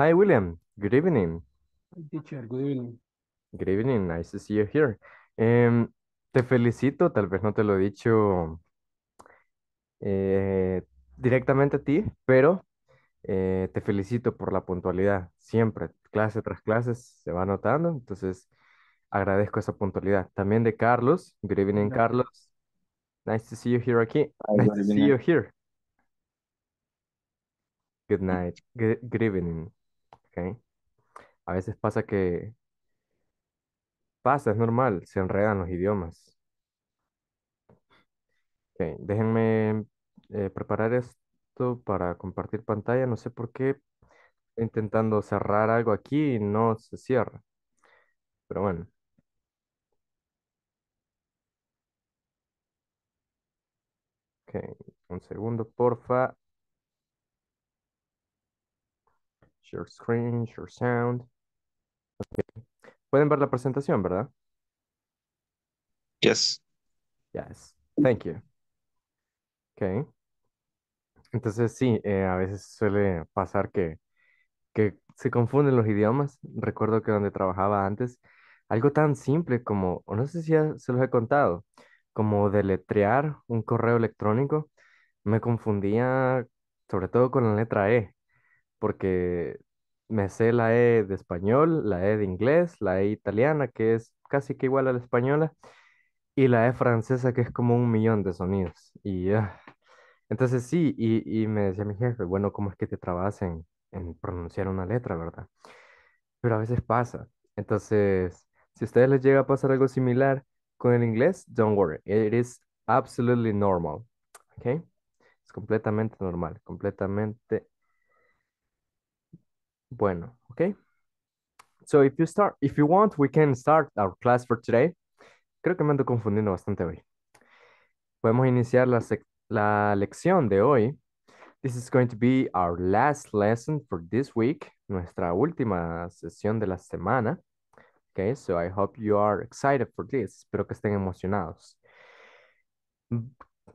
Hi, William. Good evening. Hi, Teacher, good evening. Good evening. Nice to see you here. Em, te felicito, tal vez no te lo he dicho eh, directamente a ti, pero eh, te felicito por la puntualidad. Siempre, clase tras clase, se va notando. Entonces, agradezco esa puntualidad. También de Carlos. Good evening, Carlos. Nice to see you here aquí. Nice to see you here. Good night. good evening. A veces pasa que pasa, es normal, se enredan los idiomas. déjenme eh, preparar esto para compartir pantalla. No sé por qué intentando cerrar algo aquí no se cierra. Pero bueno. un segundo, porfa. your screen, your sound. Okay. Pueden ver la presentación, ¿verdad? Yes. Yes. Thank you. Ok. Entonces sí, eh, a veces suele pasar que, que se confunden los idiomas. Recuerdo que donde trabajaba antes, algo tan simple como, o no sé si se los he contado, como deletrear un correo electrónico, me confundía sobre todo con la letra E porque me sé la E de español, la E de inglés, la E italiana, que es casi que igual a la española, y la E francesa, que es como un millón de sonidos. Y ah, entonces sí, y, y, me decía mi jefe, bueno, ¿cómo es que te trabas en, en pronunciar una letra, verdad? Pero a veces pasa. Entonces, si a ustedes les llega a pasar algo similar con el inglés, don't worry, it is absolutely normal, ¿ok? Es completamente normal, completamente bueno, ok, So if you start, if you want, we can start our class for today. Creo que me ando confundiendo bastante hoy. Podemos iniciar la, lección de hoy. This is going to be our last lesson for this week. Nuestra última sesión de la semana. ok, so I hope you are excited for this. Espero que estén emocionados.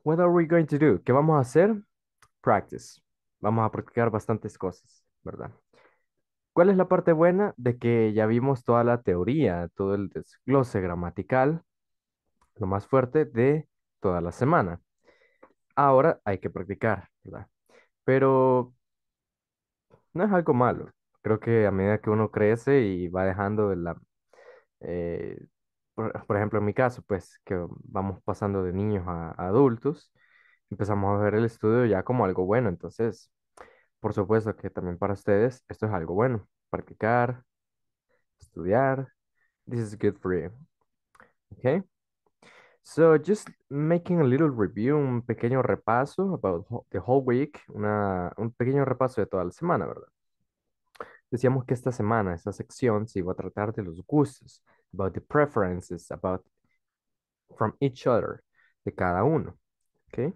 What are we going to do? ¿Qué vamos a hacer? Practice. Vamos a practicar bastantes cosas, ¿verdad? ¿Cuál es la parte buena? De que ya vimos toda la teoría, todo el desglose gramatical, lo más fuerte de toda la semana. Ahora hay que practicar, ¿verdad? Pero no es algo malo. Creo que a medida que uno crece y va dejando de la... Eh, por, ejemplo, en mi caso, pues que vamos pasando de niños a adultos, empezamos a ver el estudio ya como algo bueno. Entonces, por supuesto que también para ustedes esto es algo bueno. Practicar, estudiar. This is good for you. Okay. So just making a little review, un pequeño repaso about the whole week, un pequeño repaso de toda la semana, ¿verdad? Decíamos que esta semana, esta sección se iba a tratar de los gustos, about the preferences, about from each other, de cada uno, okay?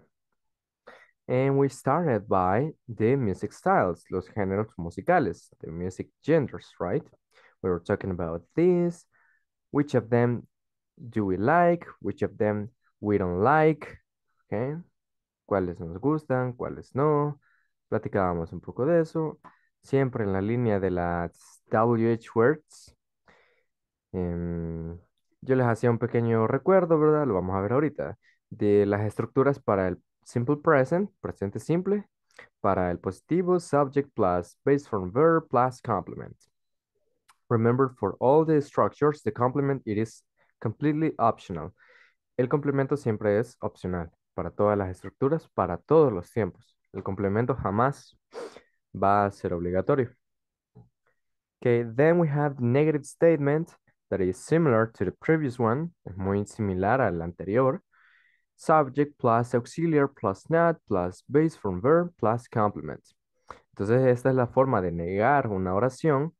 And we started by the music styles, los géneros musicales, the music genders, right? We were talking about this, which of them do we like, which of them we don't like, okay? Cuáles nos gustan, cuáles no. Platicábamos un poco de eso, siempre en la línea de las WH words. Em, yo les hacía un pequeño recuerdo, ¿verdad? Lo vamos a ver ahorita, de las estructuras para el simple present, presente simple, para el positivo, subject plus base form verb plus complement. Remember for all the structures, the complement it is completely optional. El complemento siempre es opcional para todas las estructuras, para todos los tiempos. El complemento jamás va a ser obligatorio. Okay, then we have the negative statement that is similar to the previous one, muy similar al anterior, subject plus auxiliar plus not plus base from verb plus complement. Entonces esta es la forma de negar una oración,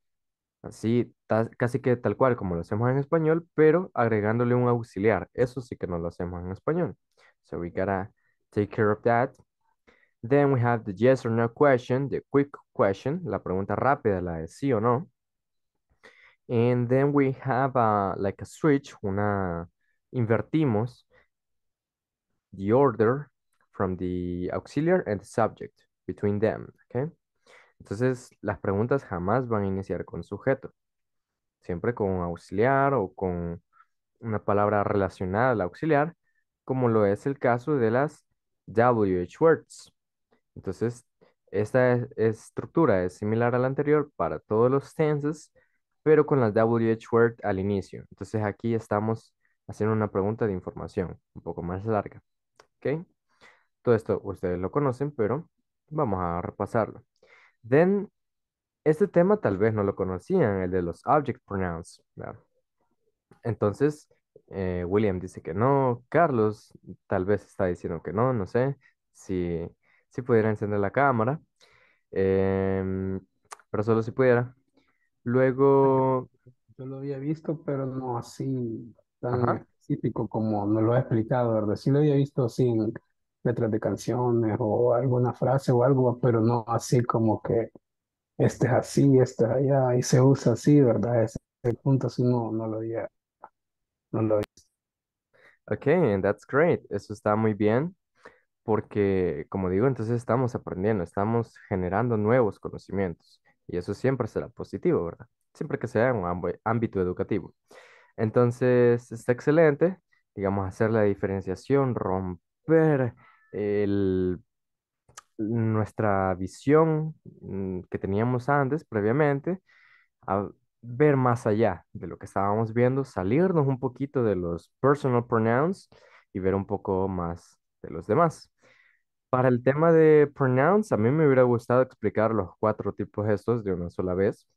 así casi que tal cual como lo hacemos en español, pero agregándole un auxiliar. Eso sí que no lo hacemos en español. So we gotta take care of that. Then we have the yes or no question, the quick question, la pregunta rápida, la de sí o no. And then we have a, like a switch, una, invertimos the order from the auxiliar and the subject between them, Entonces, las preguntas jamás van a iniciar con sujeto, siempre con auxiliar o con una palabra relacionada al auxiliar, como lo es el caso de las WH words. Entonces, esta estructura es similar a la anterior para todos los tenses, pero con las WH word al inicio. Entonces, aquí estamos haciendo una pregunta de información un poco más larga. ¿ok? Todo esto ustedes lo conocen, pero vamos a repasarlo. Then, este tema tal vez no lo conocían, el de los object pronouns. Entonces, eh, William dice que no, Carlos tal vez está diciendo que no, no sé, si, si pudiera encender la cámara, em, pero solo si pudiera. Luego... Yo lo había visto, pero no así. Tan típico como me lo ha explicado, ¿verdad? Sí lo había visto sin letras de canciones o alguna frase o algo, pero no así como que este es así, este allá, y se usa así, ¿verdad? Ese, el punto sí no, no lo había, no lo había. Ok, that's great. Eso está muy bien porque, como digo, entonces estamos aprendiendo, estamos generando nuevos conocimientos y eso siempre será positivo, ¿verdad? Siempre que sea en un ámbito educativo. Entonces, está excelente, digamos, hacer la diferenciación, romper nuestra visión mm, que teníamos antes, previamente, a ver más allá de lo que estábamos viendo, salirnos un poquito de los personal pronouns y ver un poco más de los demás. Para el tema de pronouns, a mí me hubiera gustado explicar los cuatro tipos estos de una sola vez,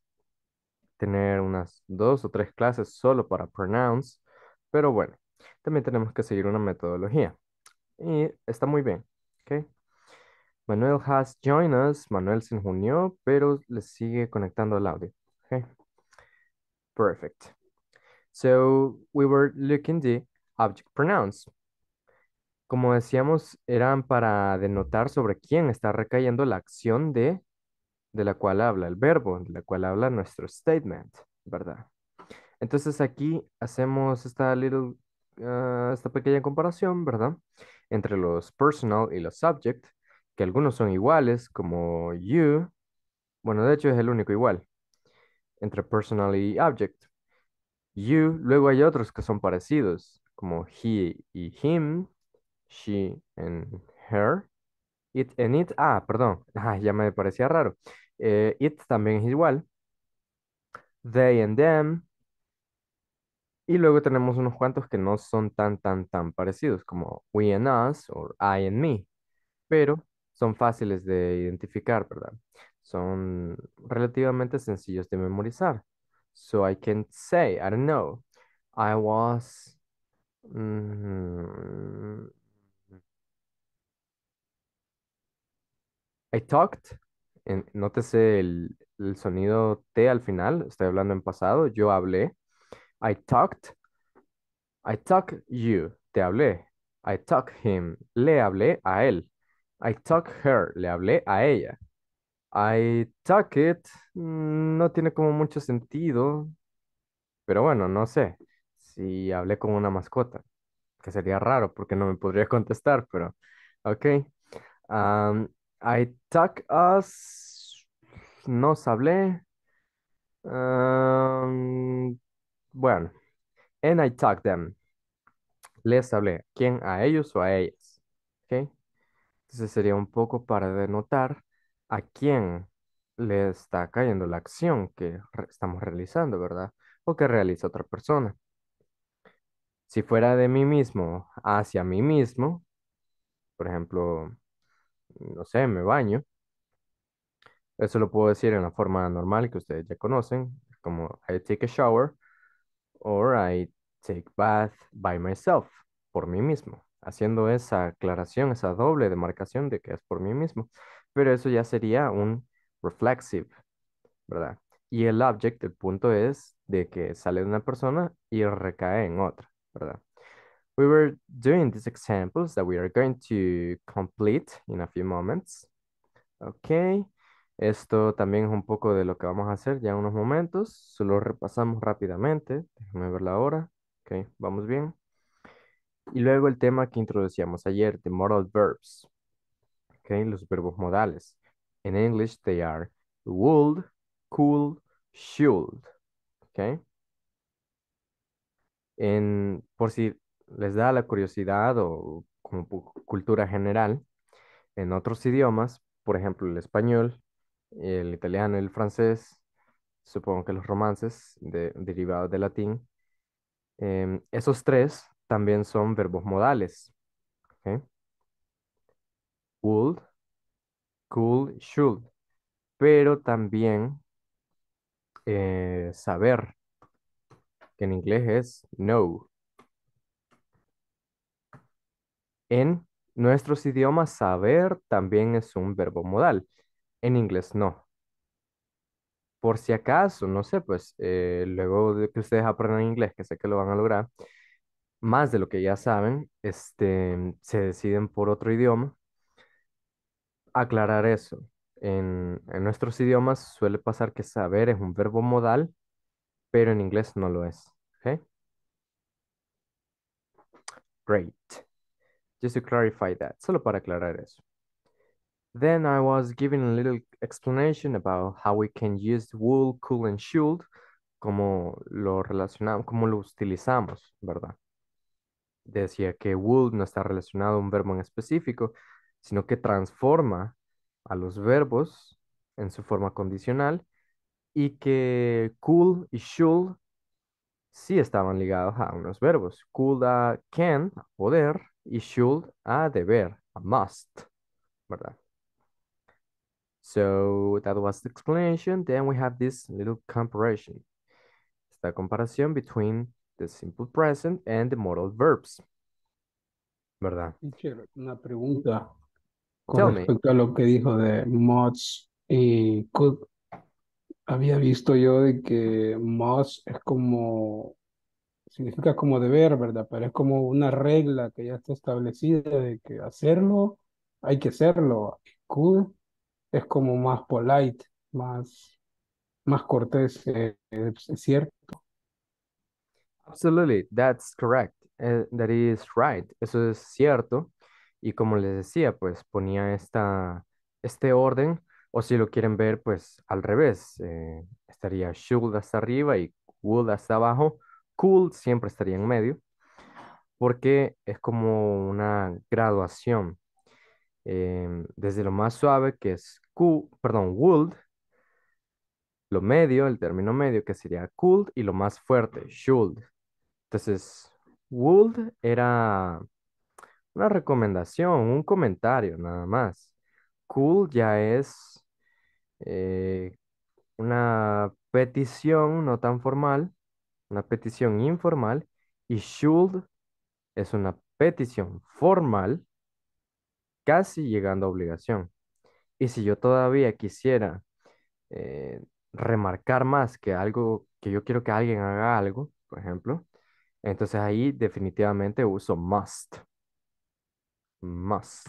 tener unas dos o tres clases solo para pronouns, pero bueno, también tenemos que seguir una metodología. Y está muy bien, ¿ok? Manuel has joined us, Manuel se unió, pero le sigue conectando el audio, Perfect. So, we were looking the object pronouns. Como decíamos, eran para denotar sobre quién está recayendo la acción de de la cual habla el verbo, de la cual habla nuestro statement, ¿verdad? Entonces aquí hacemos esta, little, ah, esta pequeña comparación, ¿verdad? Entre los personal y los subject, que algunos son iguales, como you. Bueno, de hecho es el único igual, entre personal y object. You, luego hay otros que son parecidos, como he y him, she and her. It and it, ah, perdón, ah, ya me parecía raro. Eh, it también es igual. They and them. Y luego tenemos unos cuantos que no son tan, tan, tan parecidos, como we and us or I and me, pero son fáciles de identificar, ¿verdad? Son relativamente sencillos de memorizar. So I can say, I don't know, I was... Mm, I talked, nótese el, el sonido T al final, estoy hablando en pasado, yo hablé. I talked, I talked you, te hablé. I talked him, le hablé a él. I talked her, le hablé a ella. I talked it, mm, no tiene como mucho sentido, pero bueno, no sé. Si hablé con una mascota, que sería raro porque no me podría contestar, pero ok. I talk Us. No hablé... bueno. And I talk them. Les hablé. ¿Quién? A ellos o a ellas. ¿Ok? Entonces sería un poco para denotar a quién le está cayendo la acción que estamos realizando, ¿verdad? O que realiza otra persona. Si fuera de mí mismo hacia mí mismo, por ejemplo, no sé, me baño. Eso lo puedo decir en la forma normal que ustedes ya conocen, como I take a shower or I take bath by myself, por mí mismo, haciendo esa aclaración, esa doble demarcación de que es por mí mismo. Pero eso ya sería un reflexive, ¿verdad? Y el object, el punto es de que sale de una persona y recae en otra, ¿verdad? we were doing these examples that we are going to complete in a few moments. okay. esto también es un poco de lo que vamos a hacer ya en unos momentos. Solo repasamos rápidamente. Déjame ver la hora. Ok, vamos bien. Y luego el tema que introducíamos ayer, the modal verbs. Okay, los verbos modales. En English they are would, cool, should. Okay. En, por si les da la curiosidad o como cultura general en otros idiomas, por ejemplo el español, el italiano, el francés, supongo que los romances derivados del latín, em, esos tres también son verbos modales. ¿okay? Would, could, should, pero también eh, saber, que en inglés es know. En nuestros idiomas, saber también es un verbo modal. En inglés no. Por si acaso, no sé, pues eh, luego de que ustedes aprendan inglés, que sé que lo van a lograr, más de lo que ya saben, este, se deciden por otro idioma. Aclarar eso. En, en nuestros idiomas suele pasar que saber es un verbo modal, pero en inglés no lo es. ¿okay? Great. Just to clarify that, solo para aclarar eso. Then I was giving a little explanation about how we can use wool, cool and should. cómo lo relacionamos, cómo lo utilizamos, ¿verdad? Decía que will no está relacionado a un verbo en específico, sino que transforma a los verbos en su forma condicional y que cool y should sí estaban ligados a unos verbos. Could a can, poder, y should a deber, a must, ¿verdad? So that was the explanation. Then we have this little comparison. Esta comparación between the simple present and the modal verbs. ¿Verdad? Una pregunta con respecto a lo que dijo de must y could. Había visto yo de que must es como significa como deber, ¿verdad? Pero es como una regla que ya está establecida de que hacerlo, hay que hacerlo. Cool es como más polite, más, más cortés, eh, es cierto. Absolutely, that's correct. Eh, that is right. Eso es cierto. Y como les decía, pues ponía esta, este orden, o si lo quieren ver, pues al revés. Eh, estaría should hasta arriba y would hasta abajo cool siempre estaría en medio, porque es como una graduación. Em, desde lo más suave, que es cool, perdón, would, lo medio, el término medio, que sería cool, y lo más fuerte, should. Entonces, would era una recomendación, un comentario nada más. Cool ya es eh, una petición no tan formal una petición informal y should es una petición formal casi llegando a obligación. Y si yo todavía quisiera eh, remarcar más que algo, que yo quiero que alguien haga algo, por ejemplo, entonces ahí definitivamente uso must. Must.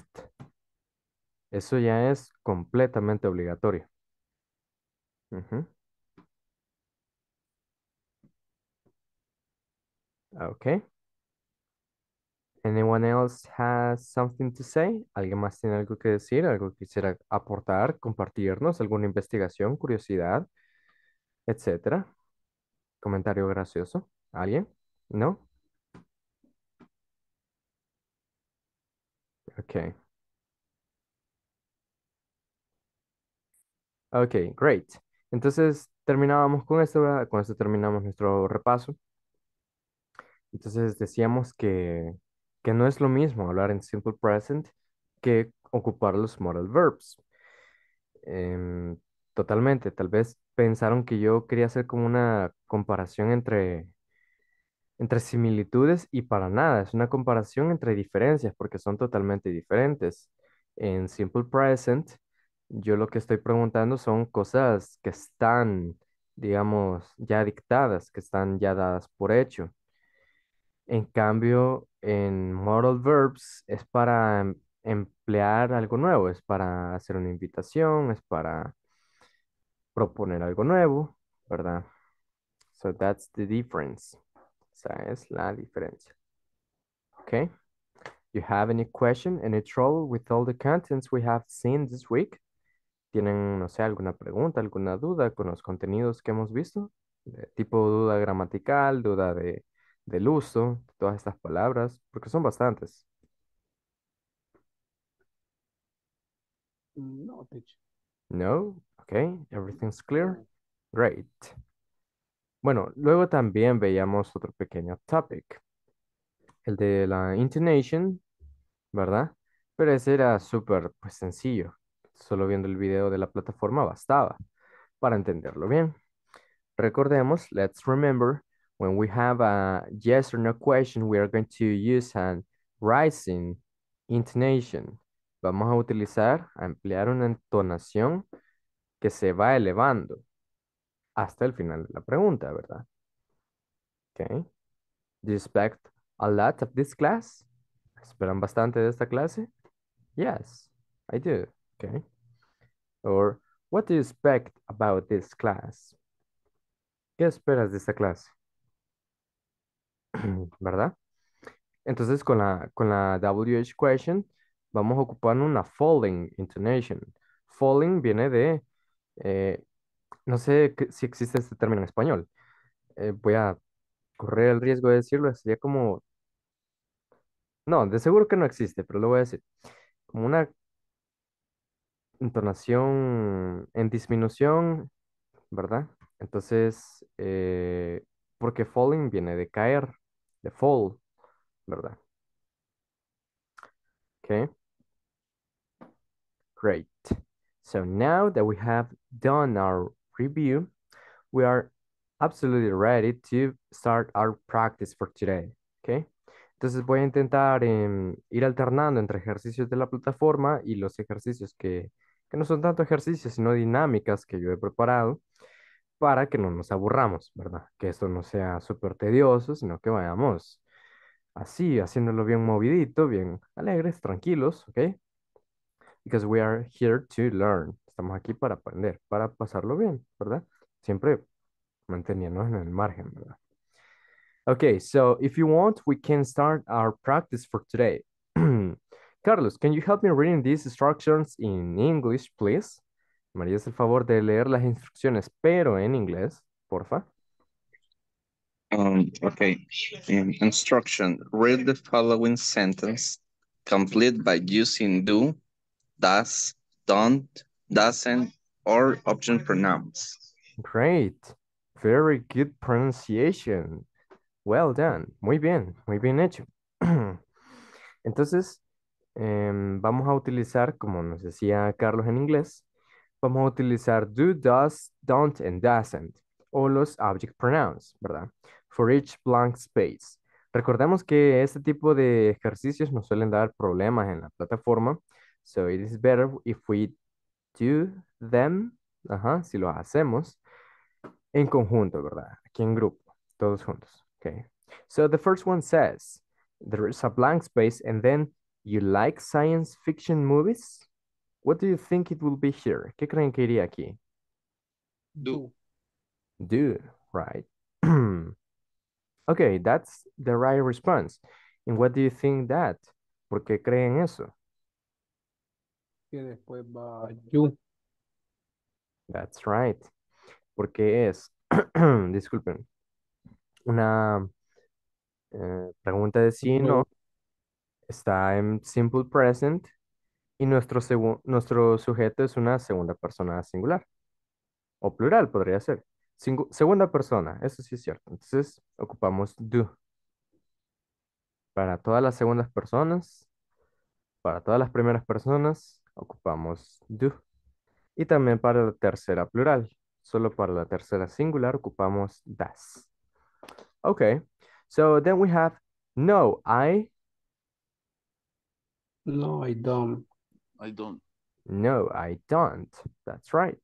Eso ya es completamente obligatorio. Ah, okay. Anyone else has something to say? ¿Alguien más tiene algo que decir? ¿Algo que quisiera aportar, compartirnos? ¿Alguna investigación, curiosidad, etcétera? ¿Comentario gracioso? ¿Alguien? ¿No? Okay. Okay, great. Entonces terminábamos con esto, Con esto terminamos nuestro repaso. Entonces decíamos que, no es lo mismo hablar en simple present que ocupar los modal verbs. Em, totalmente, tal vez pensaron que yo quería hacer como una comparación entre similitudes y para nada, es una comparación entre diferencias porque son totalmente diferentes. En simple present, yo lo que estoy preguntando son cosas que están, digamos, ya dictadas, que están ya dadas por hecho. En cambio, en modal verbs es para em, emplear algo nuevo, es para hacer una invitación, es para proponer algo nuevo, ¿verdad? So that's the difference. Esa es la diferencia. Okay. You have any question, any trouble with all the contents we have seen this week? ¿Tienen, no sé, alguna pregunta, alguna duda con los contenidos que hemos visto? tipo duda gramatical, duda de del uso de todas estas palabras, porque son bastantes. No, No, ok, everything's clear. Great. Bueno, luego también veíamos otro pequeño topic, el de la intonation, ¿verdad? Pero ese era súper pues, sencillo, solo viendo el video de la plataforma bastaba para entenderlo bien. Recordemos, let's remember, when we have a yes or no question, we are going to use a rising intonation. Vamos a utilizar, a emplear una entonación que se va elevando hasta el final de la pregunta, ¿verdad? Okay. Do you expect a lot of this class? ¿Esperan bastante de esta clase? Yes, I do. Okay. Or, what do you expect about this class? ¿Qué esperas de esta clase? ¿verdad? Entonces, con la, con la WH question, vamos a ocupar una falling intonation. Falling viene de, eh, no sé si existe este término en español. Eh, voy a correr el riesgo de decirlo, sería como, no, de seguro que no existe, pero lo voy a decir. Como una Intonación en disminución, ¿verdad? Entonces, eh, porque falling viene de caer, the fall, ¿verdad? Okay. Great. So now that we have done our review, we are absolutely ready to start our practice for today. Okay. Entonces voy a intentar em, ir alternando entre ejercicios de la plataforma y los ejercicios que, que no son tanto ejercicios, sino dinámicas que yo he preparado para que no nos aburramos, ¿verdad? Que esto no sea súper tedioso, sino que vayamos así, haciéndolo bien movidito, bien alegres, tranquilos, ¿ok? Because we are here to learn. Estamos aquí para aprender, para pasarlo bien, ¿verdad? Siempre manteniéndonos en el margen, ¿verdad? Okay, so if you want, we can start our practice for today. Carlos, can you help me reading these instructions in English, please? María, es el favor de leer las instrucciones, pero en inglés, porfa. Um, okay. Em, instruction. Read the following sentence. Complete by using do, does, don't, doesn't, or option pronouns. Great. Very good pronunciation. Well done. Muy bien, muy bien hecho. Entonces, em, vamos a utilizar, como nos decía Carlos en inglés, vamos a utilizar do, does, don't, and doesn't, o los object pronouns, ¿verdad? For each blank space. Recordemos que este tipo de ejercicios nos suelen dar problemas en la plataforma. So it is better if we do them, ajá, si lo hacemos en conjunto, ¿verdad? Aquí en grupo, todos juntos. Okay. So the first one says, there is a blank space and then you like science fiction movies? What do you think it will be here? ¿Qué creen que iría aquí? Do. Do, right. okay, that's the right response. And what do you think that? ¿Por qué creen eso? Que después va you. That's right. Porque es, disculpen, una eh, pregunta de sí y no. Está en simple present Y nuestro, nuestro sujeto es una segunda persona singular. O plural podría ser. segunda persona, eso sí es cierto. Entonces ocupamos do. Para todas las segundas personas, para todas las primeras personas, ocupamos do. Y también para la tercera plural. Solo para la tercera singular ocupamos das. Ok. so then we have no, I. No, I don't. I don't. No, I don't. That's right.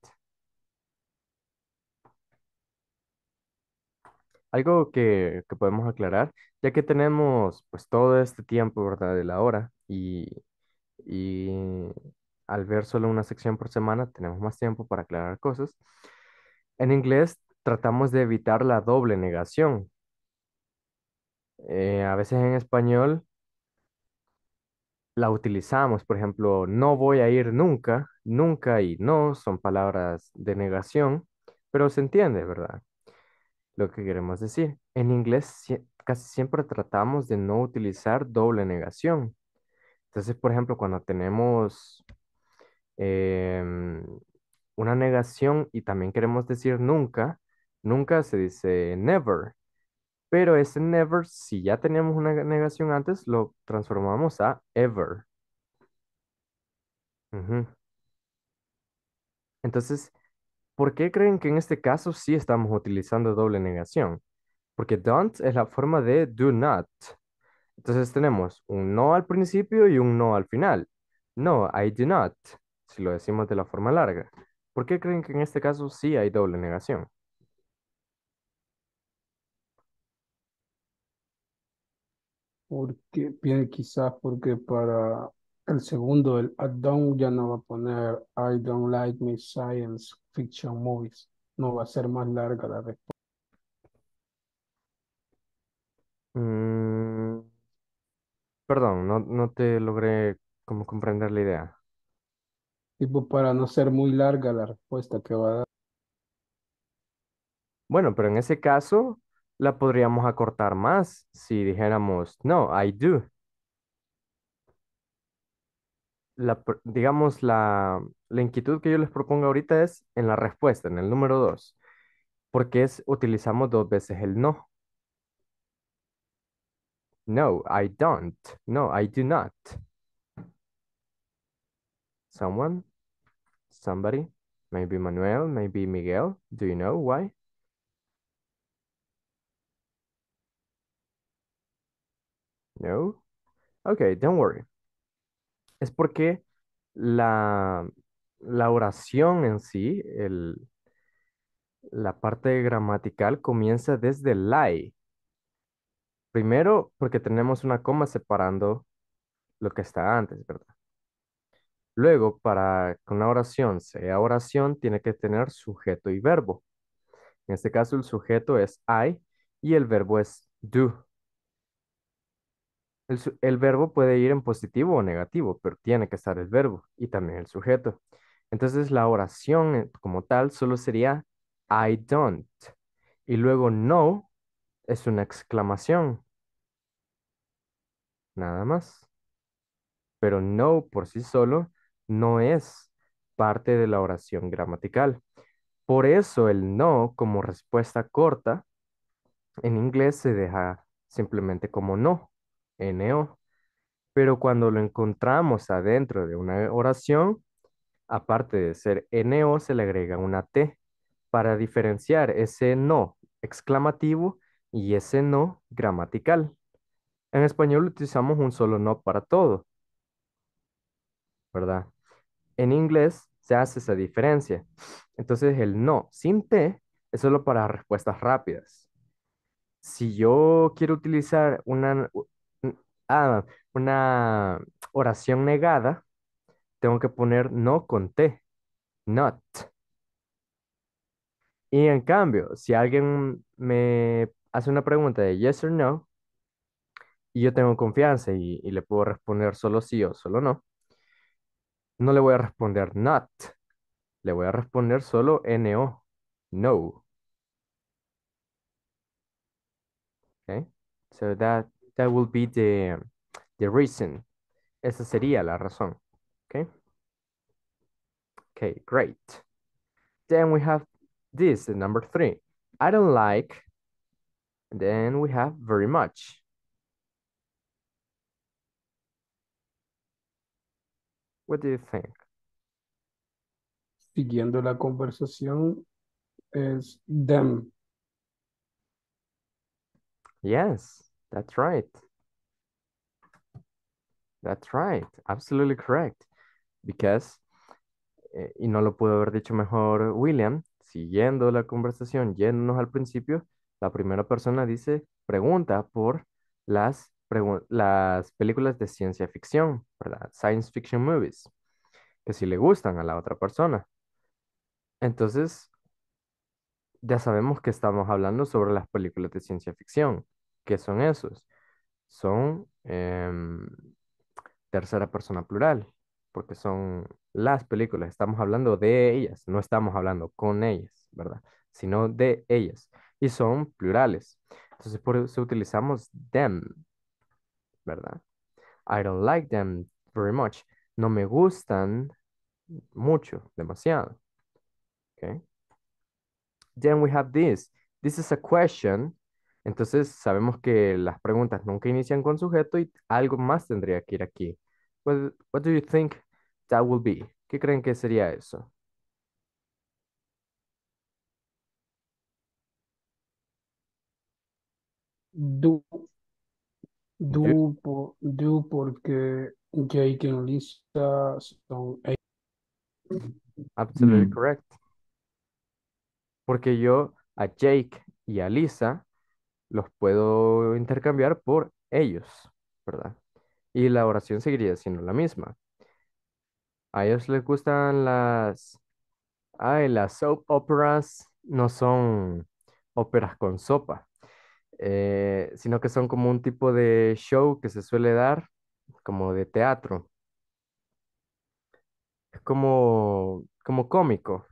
Algo que, que podemos aclarar, ya que tenemos pues todo este tiempo, ¿verdad? De la hora y, y al ver solo una sección por semana tenemos más tiempo para aclarar cosas. En inglés tratamos de evitar la doble negación. Eh, a veces en español la utilizamos, por ejemplo, no voy a ir nunca, nunca y no son palabras de negación, pero se entiende, ¿verdad? Lo que queremos decir. En inglés casi siempre tratamos de no utilizar doble negación. Entonces, por ejemplo, cuando tenemos em, una negación y también queremos decir nunca, nunca se dice never, pero ese never, si ya teníamos una negación antes, lo transformamos a ever. Entonces, ¿por qué creen que en este caso sí estamos utilizando doble negación? Porque don't es la forma de do not. Entonces tenemos un no al principio y un no al final. No, I do not, si lo decimos de la forma larga. ¿Por qué creen que en este caso sí hay doble negación? porque quizás porque para el segundo, el add-on, ya no va a poner I don't like my science fiction movies. No va a ser más larga la respuesta. Mm, perdón, no, no te logré como comprender la idea. Tipo, para no ser muy larga la respuesta que va a dar. Bueno, pero en ese caso, la podríamos acortar más si dijéramos, no, I do. La, digamos, la, la inquietud que yo les propongo ahorita es en la respuesta, en el número dos. porque es, utilizamos dos veces el no. No, I don't. No, I do not. Someone? Somebody? Maybe Manuel, maybe Miguel. Do you know why? No. Ok, don't worry. Es porque la, oración en sí, la parte gramatical comienza desde I. E. Primero, porque tenemos una coma separando lo que está antes, ¿verdad? Luego, para que una oración sea oración, tiene que tener sujeto y verbo. En este caso, el sujeto es I y el verbo es do. El, verbo puede ir en positivo o negativo, pero tiene que estar el verbo y también el sujeto. Entonces la oración eh, como tal solo sería I don't. Y luego no es una exclamación. Nada más. Pero no por sí solo no es parte de la oración gramatical. Por eso el no como respuesta corta en inglés se deja simplemente como no NO. Pero cuando lo encontramos adentro de una oración, aparte de ser NO, se le agrega una T para diferenciar ese no exclamativo y ese no gramatical. En español utilizamos un solo no para todo, ¿verdad? En inglés se hace esa diferencia. Entonces el no sin T es solo para respuestas rápidas. Si yo quiero utilizar una, Ah, una oración negada, tengo que poner no con T, not. Y en cambio, si alguien me hace una pregunta de yes or no, y yo tengo confianza y, le puedo responder solo sí o solo no, no le voy a responder not, le voy a responder solo no, no. Okay, so that That will be the, the reason. Esa sería la razón. Okay. Okay, great. Then we have this, the number three. I don't like. Then we have very much. What do you think? Siguiendo la conversación es them. Yes. That's right. That's right. Absolutely correct. Because, eh, y no lo pudo haber dicho mejor William, siguiendo la conversación, yéndonos al principio, la primera persona dice, pregunta por las, las películas de ciencia ficción, ¿verdad? Science fiction movies, que si le gustan a la otra persona. Entonces, ya sabemos que estamos hablando sobre las películas de ciencia ficción. ¿Qué son esos? Son em, tercera persona plural, porque son las películas, estamos hablando de ellas, no estamos hablando con ellas, ¿verdad? Sino de ellas. Y son plurales. Entonces, por eso utilizamos them, ¿verdad? I don't like them very much. No me gustan mucho, demasiado. Okay. Then we have this. This is a question entonces sabemos que las preguntas nunca inician con sujeto y algo más tendría que ir aquí. Pues, what, do you think that will be? ¿Qué creen que sería eso? Do, porque Jake y Lisa son e-. Absolutely mm. correct. Porque yo a Jake y a Lisa los puedo intercambiar por ellos, ¿verdad? Y la oración seguiría siendo la misma. A ellos les gustan las... Ay, las soap operas no son óperas con sopa, eh, sino que son como un tipo de show que se suele dar, como de teatro. Es como, como cómico.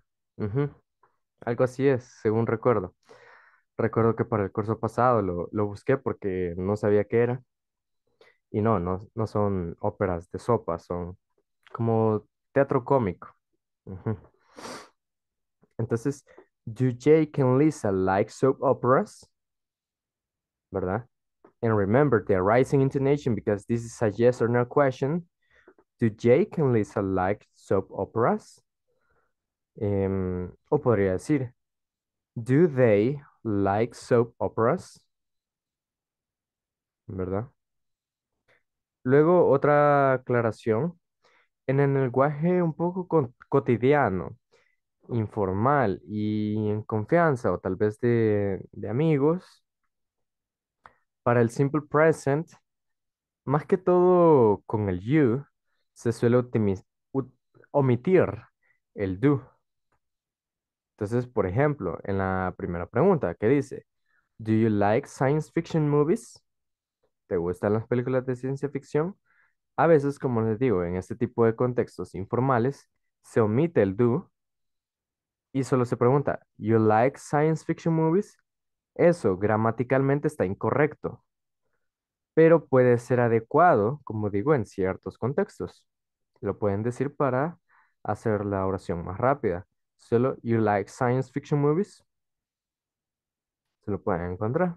Algo así es, según recuerdo. Recuerdo que para el curso pasado lo, lo busqué porque no sabía qué era. Y no, no, no son óperas de sopa, son como teatro cómico. Entonces, do Jake and Lisa like soap operas? ¿Verdad? And remember the rising intonation because this is a yes or no question. Do Jake and Lisa like soap operas? Em, o podría decir, do they like soap operas, ¿verdad? Luego otra aclaración, en el lenguaje un poco cotidiano, informal y en confianza o tal vez de, de amigos, para el simple present, más que todo con el you, se suele omitir el do entonces, por ejemplo, en la primera pregunta que dice, ¿Do you like science fiction movies? ¿Te gustan las películas de ciencia ficción? A veces, como les digo, en este tipo de contextos informales, se omite el do y solo se pregunta, ¿You like science fiction movies? Eso gramaticalmente está incorrecto, pero puede ser adecuado, como digo, en ciertos contextos. Lo pueden decir para hacer la oración más rápida solo You Like Science Fiction Movies. Se lo pueden encontrar.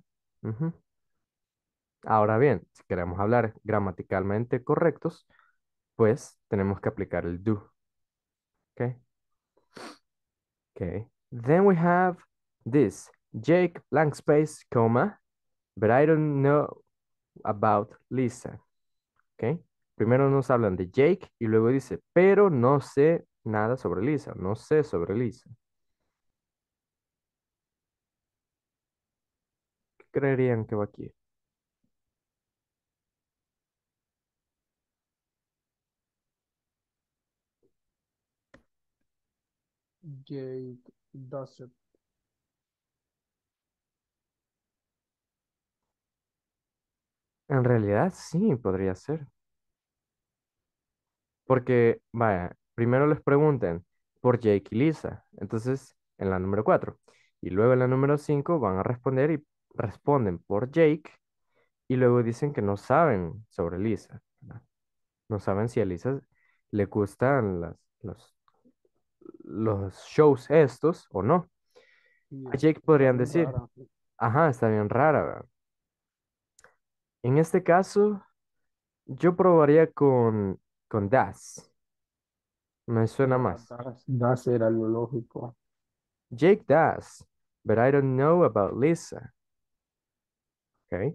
Ahora bien, si queremos hablar gramaticalmente correctos, pues tenemos que aplicar el do. Okay. Okay. Then we have this. Jake blank space comma, but I don't know about Lisa. Okay. Primero nos hablan de Jake y luego dice, pero no sé nada sobre Lisa, no sé sobre Lisa. ¿Qué creerían que va aquí? En realidad sí, podría ser. Porque, vaya, primero les pregunten por Jake y Lisa, entonces en la número 4. Y luego en la número 5 van a responder y responden por Jake y luego dicen que no saben sobre Lisa. No, saben si a Lisa le gustan las, los, los shows estos o no. A Jake podrían decir, ajá, está bien rara. En este caso, yo probaría con, con Das. Me suena más. Das, era lo lógico. Jake does, but I don't know about Lisa. Okay.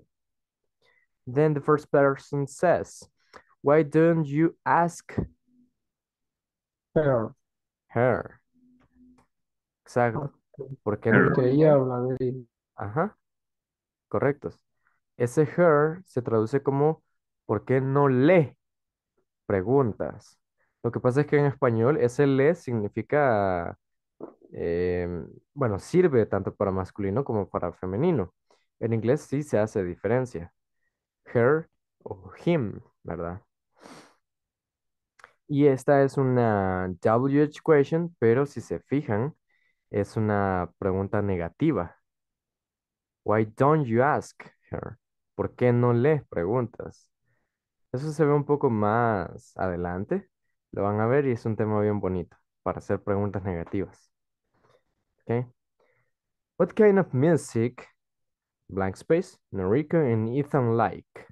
Then the first person says, Why don't you ask her? Her. Exacto. Porque, ella habla de Ajá. Correctos. Ese her se traduce como ¿por qué no le preguntas? Lo que pasa es que en español ese le significa, em, bueno, sirve tanto para masculino como para femenino. En inglés sí se hace diferencia. Her o him, ¿verdad? Y esta es una WH question, pero si se fijan, es una pregunta negativa. Why don't you ask her? ¿Por qué no le preguntas? Eso se ve un poco más adelante, lo van a ver y es un tema bien bonito para hacer preguntas negativas. Okay. What kind of music, blank space, Noriko and Ethan like?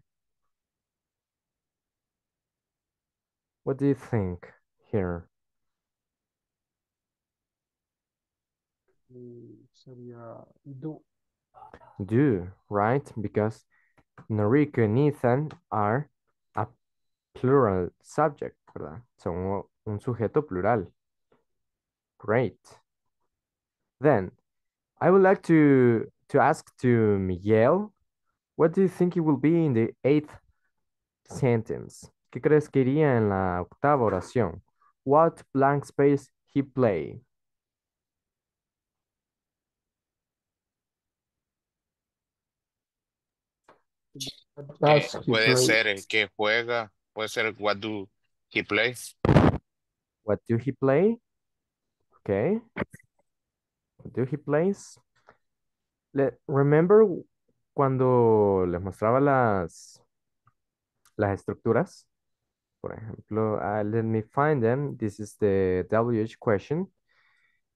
What do you think here? Mm, do. Do, right? Because Noriko and Ethan are a plural subject. ¿verdad? Son un sujeto plural. Great. Then, I would like to, to ask to Miguel, what do you think it will be in the eighth sentence? ¿Qué crees que iría en la octava oración? What blank space he play? Puede ser el que juega, puede ser what do, He plays. What do he play? Okay. What do he plays? Le, remember cuando les mostraba las, las estructuras. Por ejemplo, ah, let me find them. This is the WH question.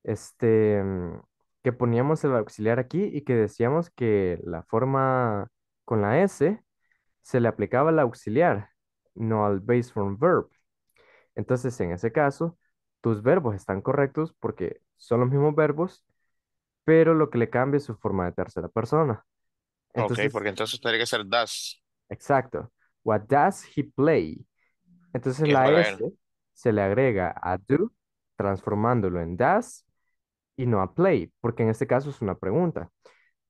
Este, que poníamos el auxiliar aquí y que decíamos que la forma con la S se le aplicaba al auxiliar, no al base form verb. Entonces, en ese caso, tus verbos están correctos porque son los mismos verbos, pero lo que le cambia es su forma de tercera persona. ok, porque entonces tendría que ser does. Exacto. What does he play? Entonces la S se le agrega a do, transformándolo en does y no a play, porque en este caso es una pregunta.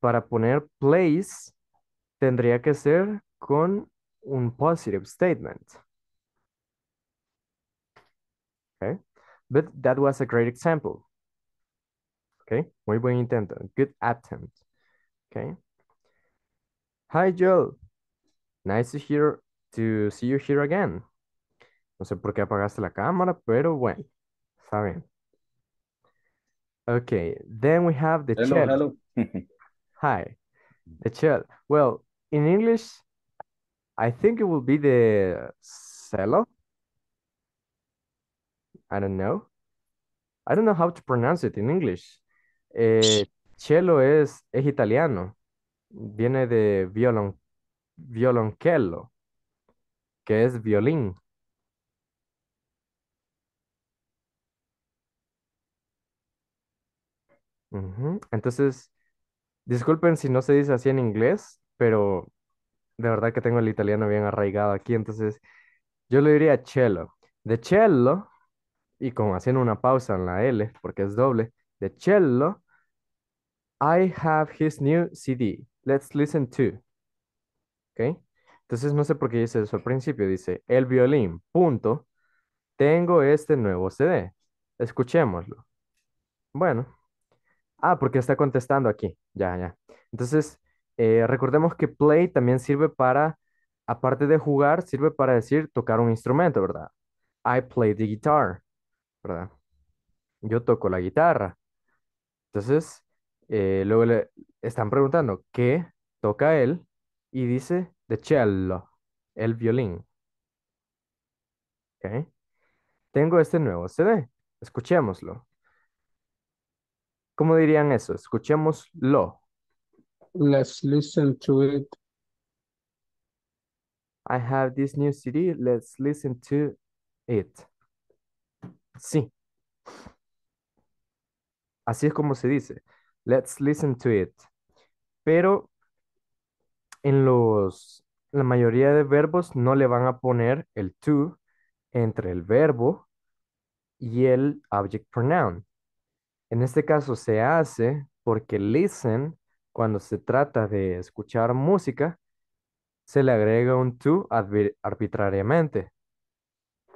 Para poner plays, tendría que ser con un positive statement. okay? But that was a great example, okay? Muy buen intento, good attempt, okay? Hi, Joel. Nice to hear, to see you here again. No sé por qué apagaste la cámara, pero bueno, está bien. Okay, then we have the hello, Hello. Hi, mm-hmm. the chel. Well, in English, I think it will be the cello, I don't know. I don't know how to pronounce it in English. Eh, cello es, es italiano. Viene de violon, violoncello, que es violín. Entonces, disculpen si no se dice así en inglés, pero de verdad que tengo el italiano bien arraigado aquí, entonces yo le diría cello. De cello y como haciendo una pausa en la L, porque es doble, de cello, I have his new CD. Let's listen to. ¿Ok? Entonces no sé por qué dice eso al principio. Dice, el violín, punto. Tengo este nuevo CD. Escuchémoslo. Bueno. Ah, porque está contestando aquí. Ya, ya. Entonces, eh, recordemos que play también sirve para, aparte de jugar, sirve para decir tocar un instrumento, ¿verdad? I play the guitar. ¿verdad? Yo toco la guitarra. Entonces, eh, luego le están preguntando qué toca él y dice de cello, el violín. ¿Okay? Tengo este nuevo CD, escuchémoslo. ¿Cómo dirían eso? Escuchémoslo. Let's listen to it. I have this new CD, let's listen to it. Sí, así es como se dice. Let's listen to it. Pero en los, la mayoría de verbos no le van a poner el to entre el verbo y el object pronoun. En este caso se hace porque listen, cuando se trata de escuchar música, se le agrega un to arbitrariamente.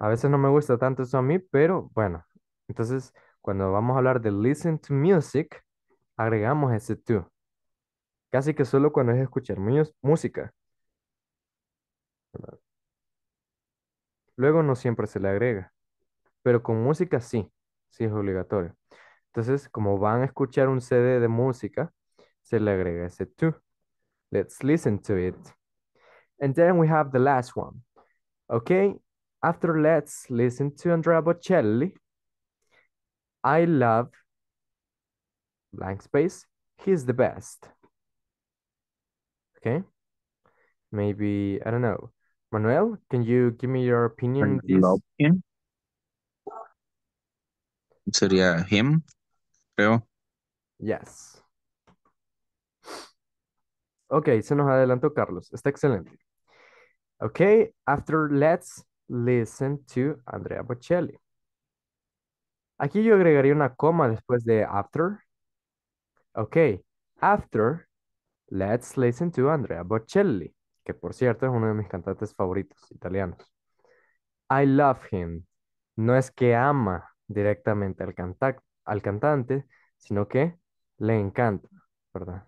A veces no me gusta tanto eso a mí, pero bueno. Entonces, cuando vamos a hablar de listen to music, agregamos ese to. Casi que solo cuando es escuchar música. Luego no siempre se le agrega, pero con música sí, sí es obligatorio. Entonces, como van a escuchar un CD de música, se le agrega ese to. Let's listen to it. And then we have the last one. Okay, After let's listen to Andrea Bocelli. I love blank space. He's the best. Okay. Maybe, I don't know. Manuel, can you give me your opinion? I love him. Sería him, creo. Yes. Ok, se nos adelantó Carlos. Está excelente. Ok, after let's Listen to Andrea Bocelli. Aquí yo agregaría una coma después de after. Ok, after, let's listen to Andrea Bocelli, que por cierto es uno de mis cantantes favoritos italianos. I love him. No es que ama directamente al, al cantante, sino que le encanta, ¿verdad?